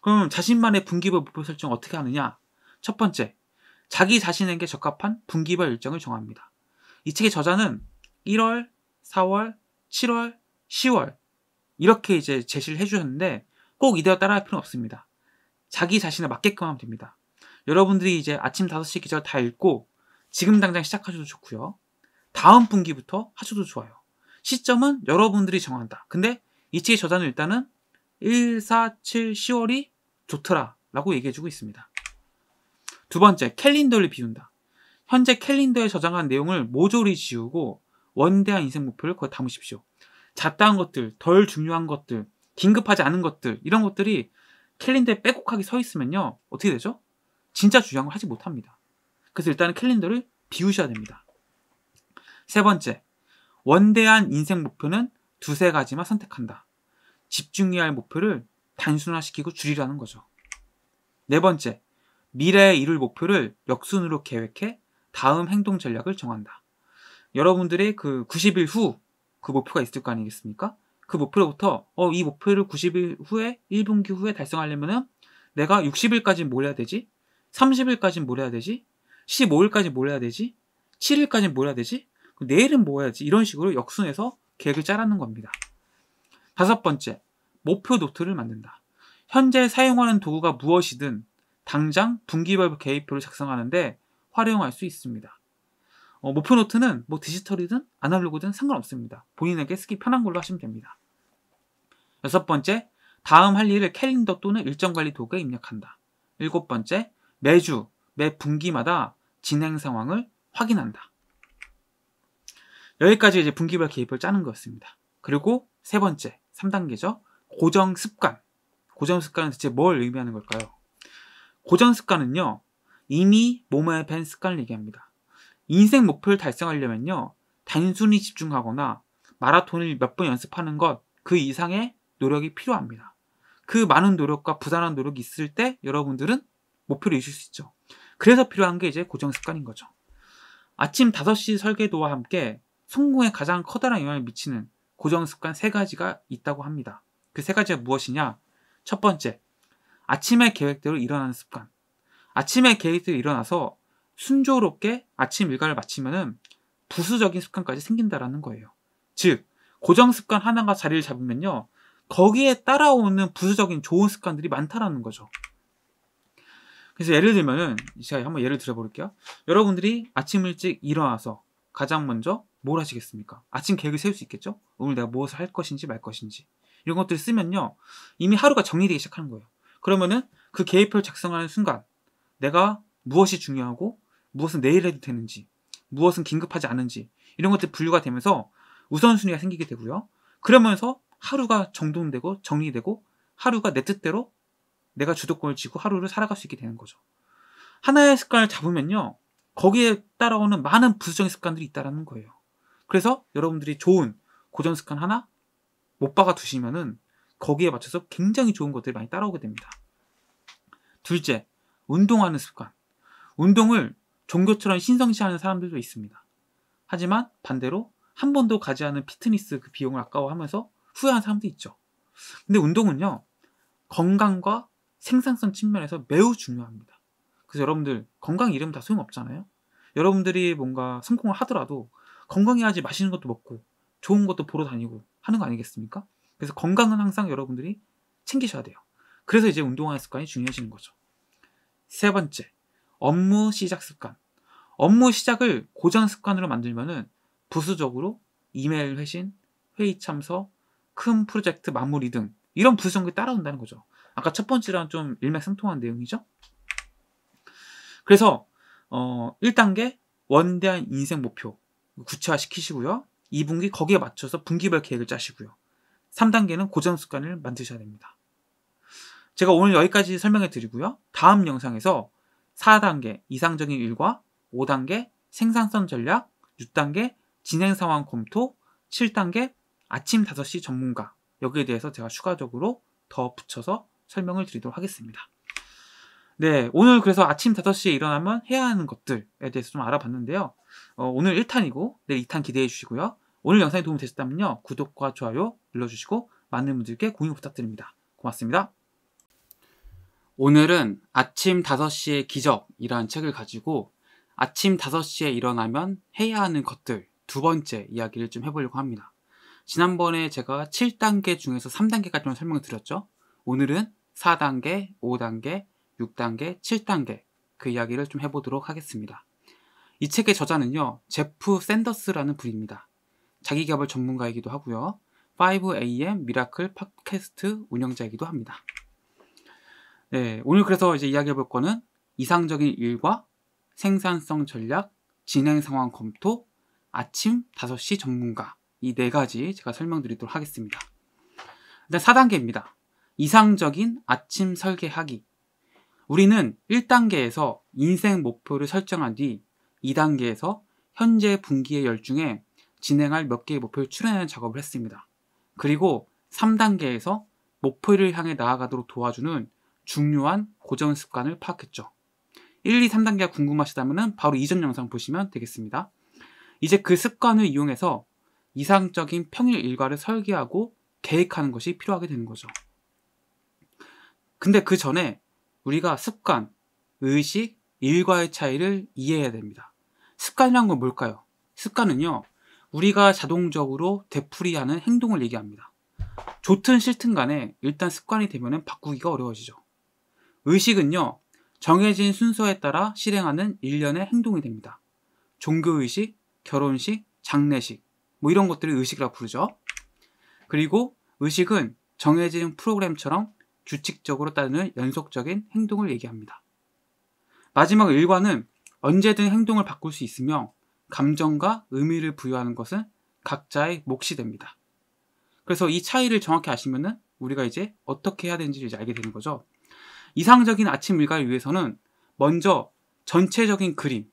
그럼 자신만의 분기별 목표 설정 어떻게 하느냐? 첫 번째, 자기 자신에게 적합한 분기별 일정을 정합니다. 이 책의 저자는 1월, 4월, 7월, 10월 이렇게 이제 제시를 해주셨는데 꼭 이대로 따라할 필요는 없습니다. 자기 자신에 맞게끔 하면 됩니다. 여러분들이 이제 아침 5시 기절 다 읽고 지금 당장 시작하셔도 좋고요. 다음 분기부터 하셔도 좋아요. 시점은 여러분들이 정한다. 근데 이 책의 저자는 일단은 1, 4, 7, 10월이 좋더라 라고 얘기해주고 있습니다. 두 번째, 캘린더를 비운다. 현재 캘린더에 저장한 내용을 모조리 지우고 원대한 인생 목표를 거의 담으십시오. 잣다한 것들, 덜 중요한 것들, 긴급하지 않은 것들, 이런 것들이 캘린더에 빼곡하게 서 있으면요. 어떻게 되죠? 진짜 주요한 걸 하지 못합니다. 그래서 일단은 캘린더를 비우셔야 됩니다. 세 번째, 원대한 인생 목표는 두세 가지만 선택한다. 집중해야 할 목표를 단순화시키고 줄이라는 거죠. 네 번째, 미래에 이룰 목표를 역순으로 계획해 다음 행동 전략을 정한다. 여러분들의 그 90일 후 그 목표가 있을 거 아니겠습니까? 그 목표로부터 어, 이 목표를 90일 후에 1분기 후에 달성하려면은 내가 60일까지 뭘 해야 되지? 30일까지 뭘 해야 되지? 15일까지 뭘 해야 되지? 7일까지 뭘 해야 되지? 내일은 뭐 해야지? 이런 식으로 역순해서 계획을 짜라는 겁니다. 다섯 번째, 목표 노트를 만든다. 현재 사용하는 도구가 무엇이든 당장 분기별 계획표를 작성하는데 활용할 수 있습니다. 어, 목표 노트는 뭐 디지털이든 아날로그든 상관없습니다. 본인에게 쓰기 편한 걸로 하시면 됩니다. 여섯 번째, 다음 할 일을 캘린더 또는 일정 관리 도구에 입력한다. 일곱 번째, 매주, 매 분기마다 진행 상황을 확인한다. 여기까지 이제 분기별 계획을 짜는 거였습니다. 그리고 세 번째, 3단계죠. 고정 습관. 고정 습관은 대체 뭘 의미하는 걸까요? 고정 습관은요, 이미 몸에 밴 습관을 얘기합니다. 인생 목표를 달성하려면요, 단순히 집중하거나 마라톤을 몇 번 연습하는 것, 그 이상의 노력이 필요합니다. 그 많은 노력과 부단한 노력이 있을 때 여러분들은 목표를 이룰 수 있죠. 그래서 필요한 게 이제 고정 습관인 거죠. 아침 5시 설계도와 함께 성공에 가장 커다란 영향을 미치는 고정 습관 세 가지가 있다고 합니다. 그 세 가지가 무엇이냐? 첫 번째, 아침에 계획대로 일어나는 습관. 아침에 계획대로 일어나서 순조롭게 아침 일과를 마치면 부수적인 습관까지 생긴다라는 거예요. 즉, 고정 습관 하나가 자리를 잡으면요. 거기에 따라오는 부수적인 좋은 습관들이 많다라는 거죠. 그래서 예를 들면은 제가 한번 예를 들어볼게요. 여러분들이 아침 일찍 일어나서 가장 먼저 뭘 하시겠습니까? 아침 계획을 세울 수 있겠죠? 오늘 내가 무엇을 할 것인지 말 것인지 이런 것들을 쓰면요 이미 하루가 정리되기 시작하는 거예요. 그러면은 그 계획표를 작성하는 순간 내가 무엇이 중요하고 무엇은 내일 해도 되는지 무엇은 긴급하지 않은지 이런 것들 분류가 되면서 우선순위가 생기게 되고요. 그러면서 하루가 정돈되고 정리되고 하루가 내 뜻대로 내가 주도권을 쥐고 하루를 살아갈 수 있게 되는 거죠. 하나의 습관을 잡으면요. 거기에 따라오는 많은 부수적인 습관들이 있다라는 거예요. 그래서 여러분들이 좋은 고전 습관 하나 못 박아 두시면은 거기에 맞춰서 굉장히 좋은 것들이 많이 따라오게 됩니다. 둘째, 운동하는 습관. 운동을 종교처럼 신성시하는 사람들도 있습니다. 하지만 반대로 한 번도 가지 않은 피트니스 그 비용을 아까워하면서 후회하는 사람도 있죠. 근데 운동은요, 건강과 생산성 측면에서 매우 중요합니다. 그래서 여러분들, 건강 이름 다 소용없잖아요? 여러분들이 뭔가 성공을 하더라도 건강해야지 맛있는 것도 먹고 좋은 것도 보러 다니고 하는 거 아니겠습니까? 그래서 건강은 항상 여러분들이 챙기셔야 돼요. 그래서 이제 운동하는 습관이 중요해지는 거죠. 세 번째, 업무 시작 습관. 업무 시작을 고정 습관으로 만들면은 부수적으로 이메일 회신, 회의 참석, 큰 프로젝트 마무리 등 이런 분석이 따라온다는 거죠. 아까 첫 번째랑 좀 일맥상통한 내용이죠. 그래서 어, 1단계 원대한 인생 목표 구체화시키시고요. 2분기 거기에 맞춰서 분기별 계획을 짜시고요. 3단계는 고정 습관을 만드셔야 됩니다. 제가 오늘 여기까지 설명해 드리고요. 다음 영상에서 4단계 이상적인 일과 5단계 생산성 전략, 6단계 진행 상황 검토, 7단계 아침 5시 전문가 여기에 대해서 제가 추가적으로 더 붙여서 설명을 드리도록 하겠습니다. 네, 오늘 그래서 아침 5시에 일어나면 해야 하는 것들에 대해서 좀 알아봤는데요. 어, 오늘 1탄이고 내일 2탄 기대해 주시고요. 오늘 영상이 도움이 되셨다면요. 구독과 좋아요 눌러주시고 많은 분들께 공유 부탁드립니다. 고맙습니다. 오늘은 아침 5시의 기적이라는 책을 가지고 아침 5시에 일어나면 해야 하는 것들 두 번째 이야기를 좀 해보려고 합니다. 지난번에 제가 7단계 중에서 3단계까지만 설명을 드렸죠. 오늘은 4단계, 5단계, 6단계, 7단계 그 이야기를 좀 해보도록 하겠습니다. 이 책의 저자는요. 제프 샌더스라는 분입니다. 자기개발 전문가이기도 하고요. 5am 미라클 팟캐스트 운영자이기도 합니다. 네, 오늘 그래서 이제 이야기해 볼 거는 이상적인 일과 생산성 전략, 진행 상황 검토, 아침 5시 전문가 이네 가지 제가 설명드리도록 하겠습니다. 일단 4단계입니다. 이상적인 아침 설계하기. 우리는 1단계에서 인생 목표를 설정한 뒤 2단계에서 현재 분기에 열중해 진행할 몇 개의 목표를 출연하는 작업을 했습니다. 그리고 3단계에서 목표를 향해 나아가도록 도와주는 중요한 고정 습관을 파악했죠. 1, 2, 3단계가 궁금하시다면 바로 이전 영상 보시면 되겠습니다. 이제 그 습관을 이용해서 이상적인 평일 일과를 설계하고 계획하는 것이 필요하게 되는 거죠. 근데 그 전에 우리가 습관, 의식, 일과의 차이를 이해해야 됩니다. 습관이란 건 뭘까요? 습관은요, 우리가 자동적으로 되풀이하는 행동을 얘기합니다. 좋든 싫든 간에 일단 습관이 되면 바꾸기가 어려워지죠. 의식은요, 정해진 순서에 따라 실행하는 일련의 행동이 됩니다. 종교의식, 결혼식, 장례식, 뭐 이런 것들을 의식이라고 부르죠. 그리고 의식은 정해진 프로그램처럼 규칙적으로 따르는 연속적인 행동을 얘기합니다. 마지막 일과는 언제든 행동을 바꿀 수 있으며 감정과 의미를 부여하는 것은 각자의 몫이 됩니다. 그래서 이 차이를 정확히 아시면은 우리가 이제 어떻게 해야 되는지를 이제 알게 되는 거죠. 이상적인 아침 일과를 위해서는 먼저 전체적인 그림,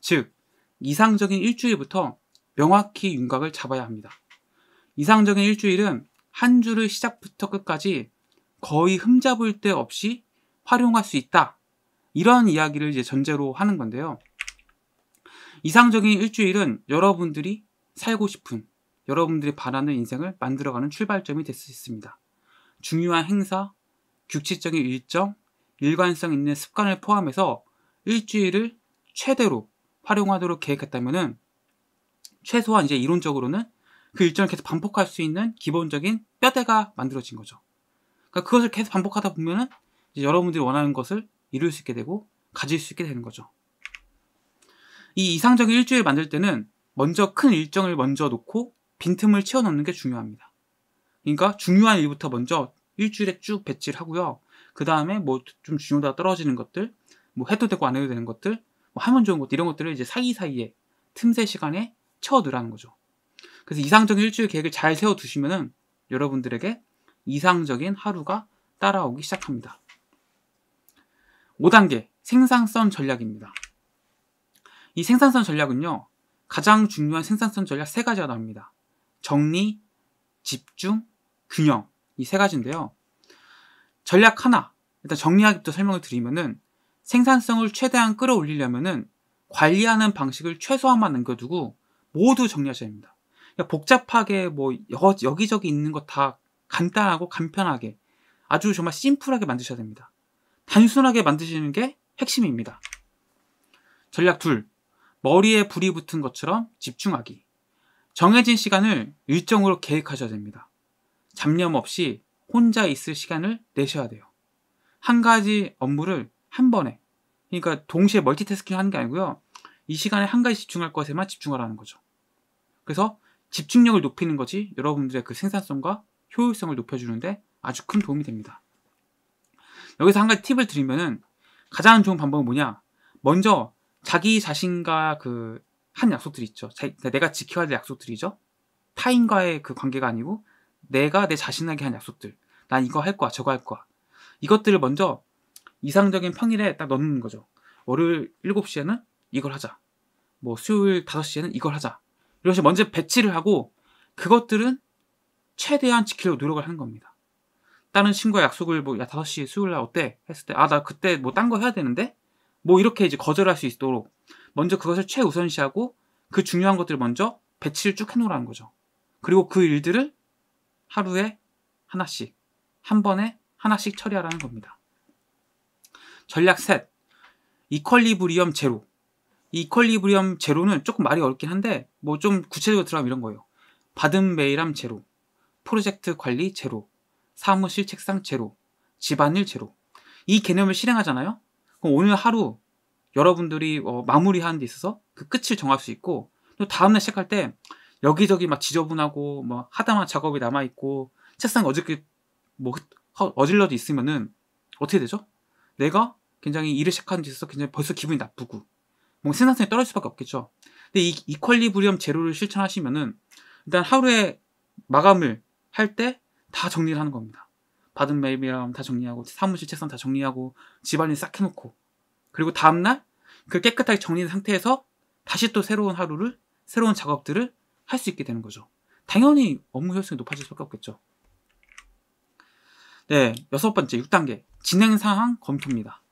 즉 이상적인 일주일부터 명확히 윤곽을 잡아야 합니다. 이상적인 일주일은 한 주를 시작부터 끝까지 거의 흠잡을 데 없이 활용할 수 있다. 이런 이야기를 이제 전제로 하는 건데요. 이상적인 일주일은 여러분들이 살고 싶은, 여러분들이 바라는 인생을 만들어가는 출발점이 될 수 있습니다. 중요한 행사, 규칙적인 일정, 일관성 있는 습관을 포함해서 일주일을 최대로 활용하도록 계획했다면 최소한 이제 이론적으로는 그 일정을 계속 반복할 수 있는 기본적인 뼈대가 만들어진 거죠. 그러니까 그것을 계속 반복하다 보면은 여러분들이 원하는 것을 이룰 수 있게 되고 가질 수 있게 되는 거죠. 이 이상적인 일주일 만들 때는 먼저 큰 일정을 먼저 놓고 빈틈을 채워 넣는 게 중요합니다. 그러니까 중요한 일부터 먼저 일주일에 쭉 배치를 하고요. 그 다음에 뭐 좀중요하다 떨어지는 것들, 뭐 해도 되고 안 해도 되는 것들, 뭐 하면 좋은 것들 이런 것들을 이제 사이사이에 틈새 시간에 채워두라는 거죠. 그래서 이상적인 일주일 계획을 잘 세워두시면은 여러분들에게 이상적인 하루가 따라오기 시작합니다. 5단계 생산성 전략입니다. 이 생산성 전략은요 가장 중요한 생산성 전략 세 가지가 나옵니다. 정리, 집중, 균형 이 세 가지인데요. 전략 하나 일단 정리하기부터 설명을 드리면은 생산성을 최대한 끌어올리려면은 관리하는 방식을 최소한만 남겨두고 모두 정렬제입니다. 그러니까 복잡하게 뭐 여기저기 있는 것 다 간단하고 간편하게 아주 정말 심플하게 만드셔야 됩니다. 단순하게 만드시는 게 핵심입니다. 전략 둘 머리에 불이 붙은 것처럼 집중하기. 정해진 시간을 일정으로 계획하셔야 됩니다. 잡념 없이 혼자 있을 시간을 내셔야 돼요. 한 가지 업무를 한 번에, 그러니까 동시에 멀티태스킹 하는 게 아니고요. 이 시간에 한 가지 집중할 것에만 집중하라는 거죠. 그래서 집중력을 높이는 것이 여러분들의 그 생산성과 효율성을 높여주는데 아주 큰 도움이 됩니다. 여기서 한 가지 팁을 드리면은 가장 좋은 방법은 뭐냐? 먼저 자기 자신과 그 한 약속들이 있죠. 자, 내가 지켜야 될 약속들이죠. 타인과의 그 관계가 아니고 내가 내 자신에게 한 약속들. 난 이거 할 거야, 저거 할 거야. 이것들을 먼저 이상적인 평일에 딱 넣는 거죠. 월요일 7시에는 이걸 하자. 뭐 수요일 5시에는 이걸 하자. 이것이 먼저 배치를 하고 그것들은 최대한 지키려고 노력을 하는 겁니다. 다른 친구와 약속을 뭐 5시 수요일 날 어때? 했을 때아 나 그때 뭐딴 거 해야 되는데 뭐 이렇게 이제 거절할 수 있도록 먼저 그것을 최우선시하고 그 중요한 것들을 먼저 배치를 쭉 해놓으라는 거죠. 그리고 그 일들을 하루에 하나씩 한 번에 하나씩 처리하라는 겁니다. 전략 셋 이퀄리브리엄 제로 이퀄리브리엄 제로는 조금 말이 어렵긴 한데 뭐 좀 구체적으로 들어가면 이런 거예요. 받은 메일함 제로, 프로젝트 관리 제로, 사무실 책상 제로, 집안일 제로. 이 개념을 실행하잖아요. 그럼 오늘 하루 여러분들이 어, 마무리하는 데 있어서 그 끝을 정할 수 있고 또 다음날 시작할 때 여기저기 막 지저분하고 뭐 하다만 작업이 남아 있고 책상 어저께 뭐 어질러도 있으면은 어떻게 되죠? 내가 굉장히 일을 시작하는 데 있어서 굉장히 벌써 기분이 나쁘고 뭔가 생산성이 떨어질 수밖에 없겠죠. 근데 이 이퀄리브리엄 제로를 실천하시면은 일단 하루에 마감을 할 때 다 정리를 하는 겁니다. 받은 메일이랑 다 정리하고 사무실 책상 다 정리하고 집안일 싹 해놓고 그리고 다음날 그 깨끗하게 정리된 상태에서 다시 또 새로운 하루를 새로운 작업들을 할 수 있게 되는 거죠. 당연히 업무 효율성이 높아질 수밖에 없겠죠. 네, 여섯 번째 6단계 진행 상황 검토입니다.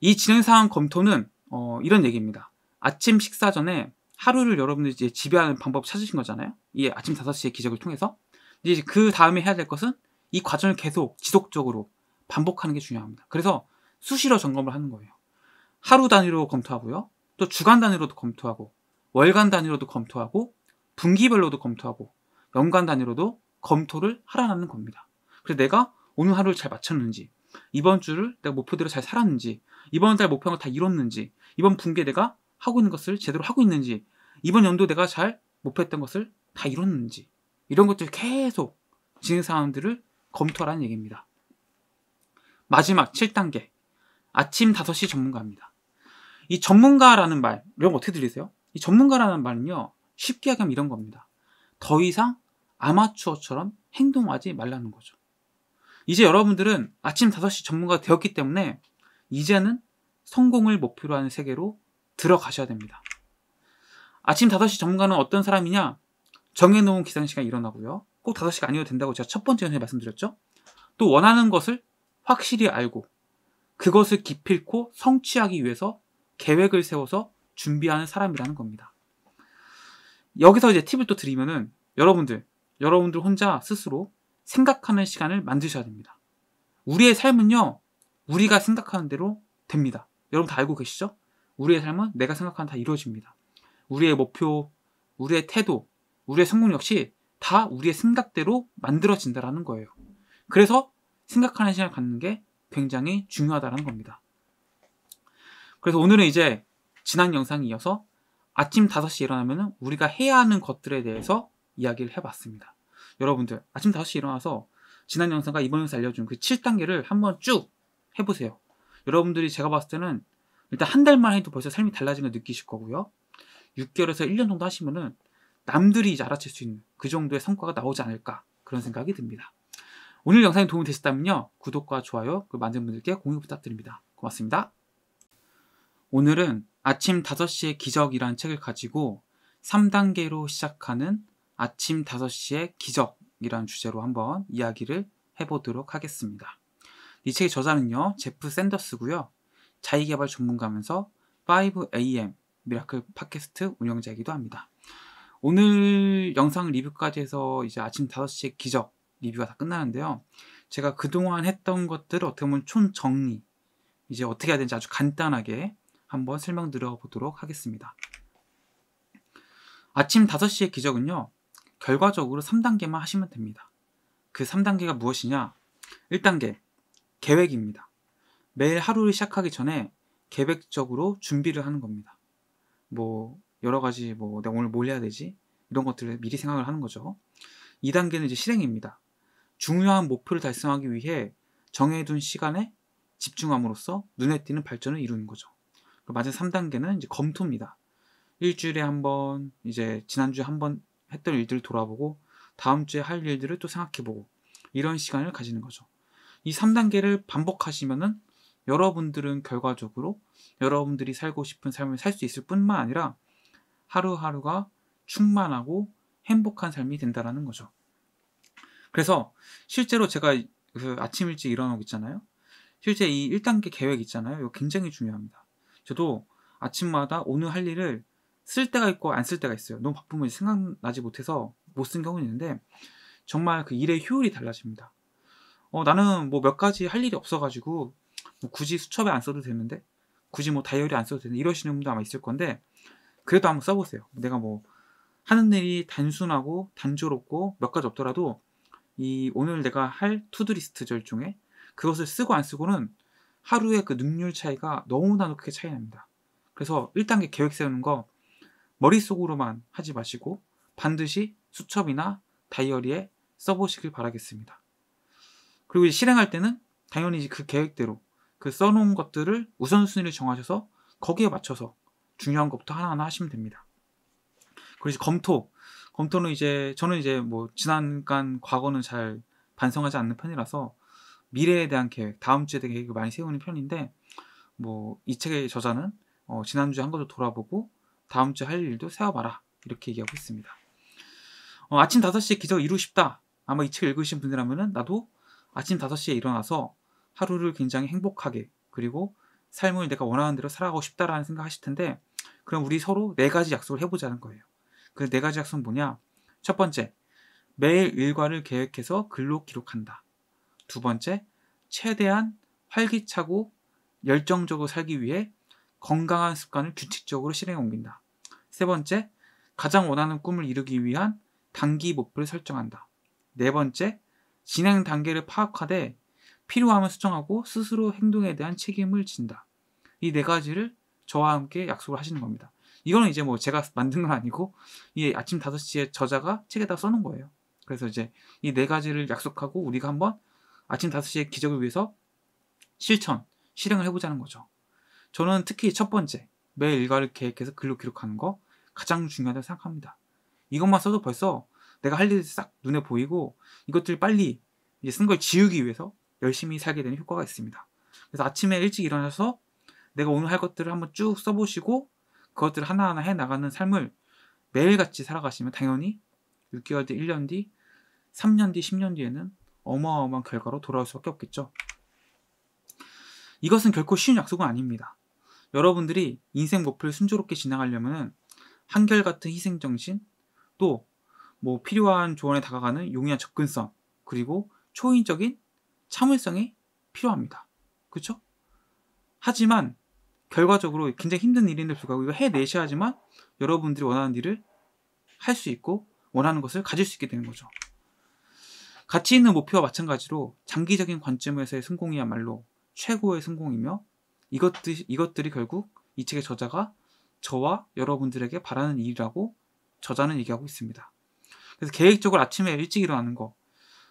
이 진행 상황 검토는 어, 이런 얘기입니다. 아침 식사 전에 하루를 여러분들이 이제 지배하는 방법 찾으신 거잖아요. 이 아침 5시에 기적을 통해서. 이제 그 다음에 해야 될 것은 이 과정을 계속 지속적으로 반복하는 게 중요합니다. 그래서 수시로 점검을 하는 거예요. 하루 단위로 검토하고요. 또 주간 단위로도 검토하고, 월간 단위로도 검토하고, 분기별로도 검토하고, 연간 단위로도 검토를 하라는 겁니다. 그래서 내가 오늘 하루를 잘 마쳤는지, 이번 주를 내가 목표대로 잘 살았는지, 이번 달 목표한 거 다 이뤘는지, 이번 분기에 내가 하고 있는 것을 제대로 하고 있는지, 이번 연도 내가 잘 목표했던 것을 다 이뤘는지, 이런 것들 계속 진행 사항들을 검토하라는 얘기입니다. 마지막 7단계. 아침 5시 전문가입니다. 이 전문가라는 말, 이러분 어떻게 들리세요? 이 전문가라는 말은요, 쉽게 하면 이런 겁니다. 더 이상 아마추어처럼 행동하지 말라는 거죠. 이제 여러분들은 아침 5시 전문가 되었기 때문에 이제는 성공을 목표로 하는 세계로 들어가셔야 됩니다. 아침 5시 전문가는 어떤 사람이냐? 정해놓은 기상시간 이 일어나고요. 꼭 5시가 아니어도 된다고 제가 첫 번째 연에 말씀드렸죠. 또 원하는 것을 확실히 알고 그것을 기필코 성취하기 위해서 계획을 세워서 준비하는 사람이라는 겁니다. 여기서 이제 팁을 또 드리면은 여러분들, 여러분들 혼자 스스로 생각하는 시간을 만드셔야 됩니다. 우리의 삶은요, 우리가 생각하는 대로 됩니다. 여러분 다 알고 계시죠? 우리의 삶은 내가 생각하는 다 이루어집니다. 우리의 목표, 우리의 태도, 우리의 성공 역시 다 우리의 생각대로 만들어진다라는 거예요. 그래서 생각하는 시간을 갖는 게 굉장히 중요하다는 겁니다. 그래서 오늘은 이제 지난 영상에 이어서 아침 5시에 일어나면 우리가 해야 하는 것들에 대해서 이야기를 해봤습니다. 여러분들 아침 5시 일어나서 지난 영상과 이번 영상 알려준 그 7단계를 한번 쭉 해보세요. 여러분들이 제가 봤을 때는 일단 한 달만 해도 벌써 삶이 달라진 걸 느끼실 거고요. 6개월에서 1년 정도 하시면은 남들이 이제 알아챌 수 있는 그 정도의 성과가 나오지 않을까 그런 생각이 듭니다. 오늘 영상이 도움이 되셨다면요. 구독과 좋아요 그리고 많은 분들께 공유 부탁드립니다. 고맙습니다. 오늘은 아침 5시의 기적이라는 책을 가지고 3단계로 시작하는 아침 5시에 기적이라는 주제로 한번 이야기를 해보도록 하겠습니다. 이 책의 저자는요, 제프 샌더스고요. 자기개발 전문가면서 5am 미라클 팟캐스트 운영자이기도 합니다. 오늘 영상 리뷰까지 해서 이제 아침 5시에 기적 리뷰가 다 끝나는데요. 제가 그동안 했던 것들을 어떻게 보면 총정리, 이제 어떻게 해야 되는지 아주 간단하게 한번 설명드려 보도록 하겠습니다. 아침 5시의 기적은요. 결과적으로 3단계만 하시면 됩니다. 그 3단계가 무엇이냐? 1단계, 계획입니다. 매일 하루를 시작하기 전에 계획적으로 준비를 하는 겁니다. 뭐, 여러 가지, 뭐, 내가 오늘 뭘 해야 되지? 이런 것들을 미리 생각을 하는 거죠. 2단계는 이제 실행입니다. 중요한 목표를 달성하기 위해 정해둔 시간에 집중함으로써 눈에 띄는 발전을 이루는 거죠. 그리고 마지막 3단계는 이제 검토입니다. 일주일에 한 번, 이제 지난주에 한번 했던 일들을 돌아보고 다음 주에 할 일들을 또 생각해보고 이런 시간을 가지는 거죠. 이 3단계를 반복하시면은 여러분들은 결과적으로 여러분들이 살고 싶은 삶을 살 수 있을 뿐만 아니라 하루하루가 충만하고 행복한 삶이 된다라는 거죠. 그래서 실제로 제가 그 아침 일찍 일어나고 있잖아요. 실제 이 1단계 계획 있잖아요. 이거 굉장히 중요합니다. 저도 아침마다 오늘 할 일을 쓸 때가 있고 안 쓸 때가 있어요. 너무 바쁘면 생각나지 못해서 못 쓴 경우는 있는데 정말 그 일의 효율이 달라집니다. 어, 나는 뭐 몇 가지 할 일이 없어가지고 뭐 굳이 수첩에 안 써도 되는데 굳이 뭐 다이어리 안 써도 되는데 이러시는 분도 아마 있을 건데 그래도 한번 써보세요. 내가 뭐 하는 일이 단순하고 단조롭고 몇 가지 없더라도 이 오늘 내가 할 투두리스트 절중에 그것을 쓰고 안 쓰고는 하루의 그 능률 차이가 너무나도 크게 차이 납니다. 그래서 1단계 계획 세우는 거 머릿속으로만 하지 마시고 반드시 수첩이나 다이어리에 써보시길 바라겠습니다. 그리고 실행할 때는 당연히 그 계획대로 그 써놓은 것들을 우선순위를 정하셔서 거기에 맞춰서 중요한 것부터 하나하나 하시면 됩니다. 그리고 이제 검토. 검토는 이제 저는 이제 뭐 지난간 과거는 잘 반성하지 않는 편이라서 미래에 대한 계획, 다음 주에 대한 계획을 많이 세우는 편인데 뭐 이 책의 저자는 어, 지난주에 한 것을 돌아보고 다음 주 할 일도 세워봐라. 이렇게 얘기하고 있습니다. 어, 아침 5시에 기적 이루고 싶다. 아마 이 책 읽으신 분이라면 나도 아침 5시에 일어나서 하루를 굉장히 행복하게 그리고 삶을 내가 원하는 대로 살아가고 싶다라는 생각하실 텐데 그럼 우리 서로 네 가지 약속을 해보자는 거예요. 그 네 가지 약속은 뭐냐? 첫 번째, 매일 일과를 계획해서 글로 기록한다. 두 번째, 최대한 활기차고 열정적으로 살기 위해 건강한 습관을 규칙적으로 실행해 옮긴다. 세 번째, 가장 원하는 꿈을 이루기 위한 단기 목표를 설정한다. 네 번째, 진행 단계를 파악하되 필요하면 수정하고 스스로 행동에 대한 책임을 진다. 이 네 가지를 저와 함께 약속을 하시는 겁니다. 이거는 이제 뭐 제가 만든 건 아니고 이 아침 5시에 저자가 책에다 써놓은 거예요. 그래서 이제 이 네 가지를 약속하고 우리가 한번 아침 5시에 기적을 위해서 실천, 실행을 해보자는 거죠. 저는 특히 첫 번째, 매일 일과를 계획해서 글로 기록하는 거 가장 중요하다고 생각합니다. 이것만 써도 벌써 내가 할 일이 싹 눈에 보이고 이것들 빨리 쓴 걸 지우기 위해서 열심히 살게 되는 효과가 있습니다. 그래서 아침에 일찍 일어나서 내가 오늘 할 것들을 한번 쭉 써보시고 그것들을 하나하나 해 나가는 삶을 매일같이 살아가시면 당연히 6개월 뒤, 1년 뒤, 3년 뒤, 10년 뒤에는 어마어마한 결과로 돌아올 수밖에 없겠죠. 이것은 결코 쉬운 약속은 아닙니다. 여러분들이 인생 목표를 순조롭게 진행하려면 한결같은 희생정신, 또 뭐 필요한 조언에 다가가는 용이한 접근성, 그리고 초인적인 참을성이 필요합니다. 그렇죠? 하지만 결과적으로 굉장히 힘든 일인데 불구하고 이거 해내셔야지만 여러분들이 원하는 일을 할 수 있고 원하는 것을 가질 수 있게 되는 거죠. 가치 있는 목표와 마찬가지로 장기적인 관점에서의 성공이야말로 최고의 성공이며 이것들, 이것들이 결국 이 책의 저자가 저와 여러분들에게 바라는 일이라고 저자는 얘기하고 있습니다. 그래서 계획적으로 아침에 일찍 일어나는 거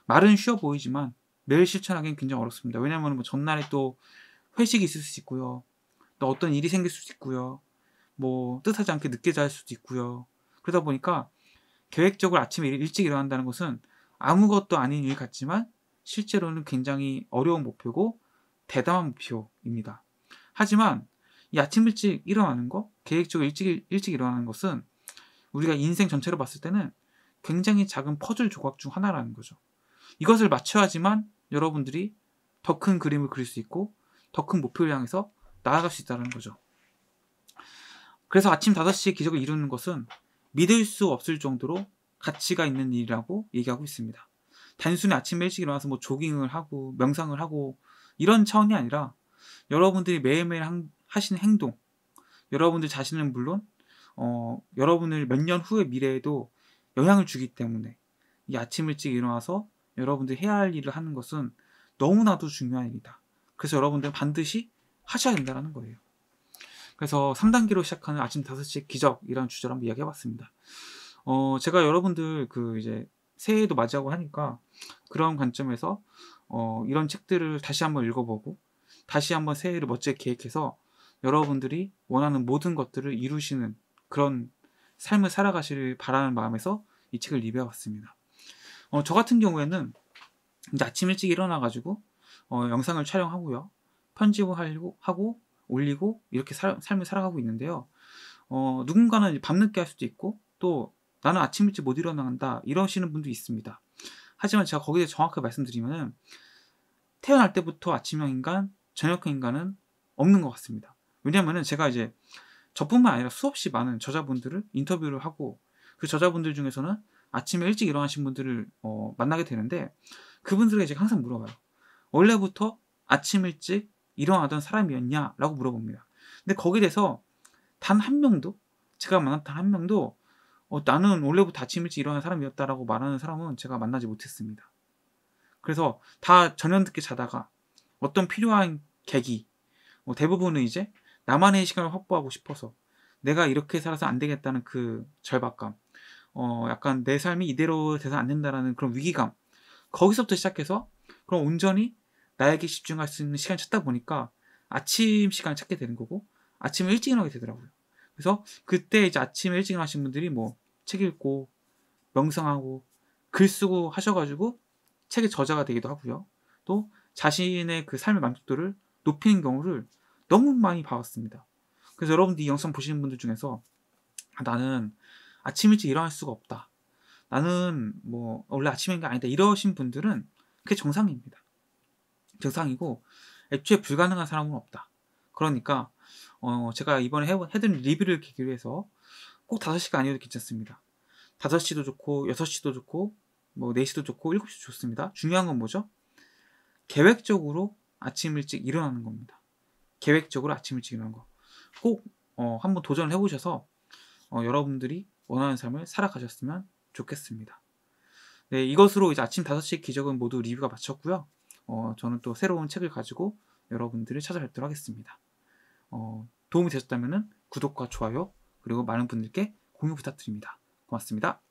말은 쉬워 보이지만 매일 실천하기는 굉장히 어렵습니다. 왜냐하면 뭐 전날에 또 회식이 있을 수 있고요. 또 어떤 일이 생길 수도 있고요. 뭐 뜻하지 않게 늦게 잘 수도 있고요. 그러다 보니까 계획적으로 아침에 일찍 일어난다는 것은 아무것도 아닌 일 같지만 실제로는 굉장히 어려운 목표고 대담한 목표입니다. 하지만 이 아침 일찍 일어나는 거, 계획적으로 일찍, 일찍 일어나는 것은 우리가 인생 전체로 봤을 때는 굉장히 작은 퍼즐 조각 중 하나라는 거죠. 이것을 맞춰야지만 여러분들이 더 큰 그림을 그릴 수 있고 더 큰 목표를 향해서 나아갈 수 있다는 거죠. 그래서 아침 5시에 기적을 이루는 것은 믿을 수 없을 정도로 가치가 있는 일이라고 얘기하고 있습니다. 단순히 아침 일찍 일어나서 뭐 조깅을 하고 명상을 하고 이런 차원이 아니라 여러분들이 매일매일 하시는 행동, 여러분들 자신은 물론 어, 여러분을 몇 년 후의 미래에도 영향을 주기 때문에 이 아침 일찍 일어나서 여러분들이 해야 할 일을 하는 것은 너무나도 중요한 일이다. 그래서 여러분들 반드시 하셔야 된다는 거예요. 그래서 3단계로 시작하는 아침 5시 기적이라는 주제로 한번 이야기해 봤습니다. 어, 제가 여러분들 그 이제 새해도 맞이하고 하니까 그런 관점에서 어, 이런 책들을 다시 한번 읽어보고 다시 한번 새해를 멋지게 계획해서 여러분들이 원하는 모든 것들을 이루시는 그런 삶을 살아가시길 바라는 마음에서 이 책을 리뷰해봤습니다. 어, 저 같은 경우에는 이제 아침 일찍 일어나가지고 어, 영상을 촬영하고요. 편집을 하려고 하고 올리고 이렇게 살, 삶을 살아가고 있는데요. 어, 누군가는 밤늦게 할 수도 있고 또 나는 아침 일찍 못 일어난다 이러시는 분도 있습니다. 하지만 제가 거기에 정확하게 말씀드리면 태어날 때부터 아침형 인간, 전역한 인간은 없는 것 같습니다. 왜냐하면 제가 이제 저뿐만 아니라 수없이 많은 저자분들을 인터뷰를 하고 그 저자분들 중에서는 아침에 일찍 일어나신 분들을 어, 만나게 되는데 그분들에게 제가 항상 물어봐요. 원래부터 아침 일찍 일어나던 사람이었냐라고 물어봅니다. 근데 거기에 대해서 단 한 명도 제가 만났던한 명도 어, 나는 원래부터 아침 일찍 일어난 사람이었다라고 말하는 사람은 제가 만나지 못했습니다. 그래서 다 저녁 늦게 자다가 어떤 필요한 계기 뭐 대부분은 이제 나만의 시간을 확보하고 싶어서 내가 이렇게 살아서 안 되겠다는 그 절박감 어 약간 내 삶이 이대로 돼서 안 된다라는 그런 위기감 거기서부터 시작해서 그럼 온전히 나에게 집중할 수 있는 시간을 찾다 보니까 아침 시간을 찾게 되는 거고 아침에 일찍 일어나게 되더라고요 그래서 그때 이제 아침에 일찍 일어나신 분들이 뭐 책 읽고 명상하고 글 쓰고 하셔가지고 책의 저자가 되기도 하고요 또 자신의 그 삶의 만족도를 높이는 경우를 너무 많이 봐왔습니다. 그래서 여러분들 이 영상 보시는 분들 중에서 나는 아침 일찍 일어날 수가 없다. 나는 뭐 원래 아침인게 아니다 이러신 분들은 그게 정상입니다. 정상이고 애초에 불가능한 사람은 없다. 그러니까 어 제가 이번에 해드린 리뷰를 기기로 해서 꼭 5시가 아니어도 괜찮습니다. 5시도 좋고 6시도 좋고 뭐 4시도 좋고 7시도 좋습니다. 중요한 건 뭐죠? 계획적으로 아침 일찍 일어나는 겁니다. 계획적으로 아침 일찍 일어나는 거. 꼭 어, 한번 도전을 해보셔서 어, 여러분들이 원하는 삶을 살아가셨으면 좋겠습니다. 네, 이것으로 이제 아침 5시 기적은 모두 리뷰가 마쳤고요. 어, 저는 또 새로운 책을 가지고 여러분들을 찾아뵙도록 하겠습니다. 어, 도움이 되셨다면 구독과 좋아요 그리고 많은 분들께 공유 부탁드립니다. 고맙습니다.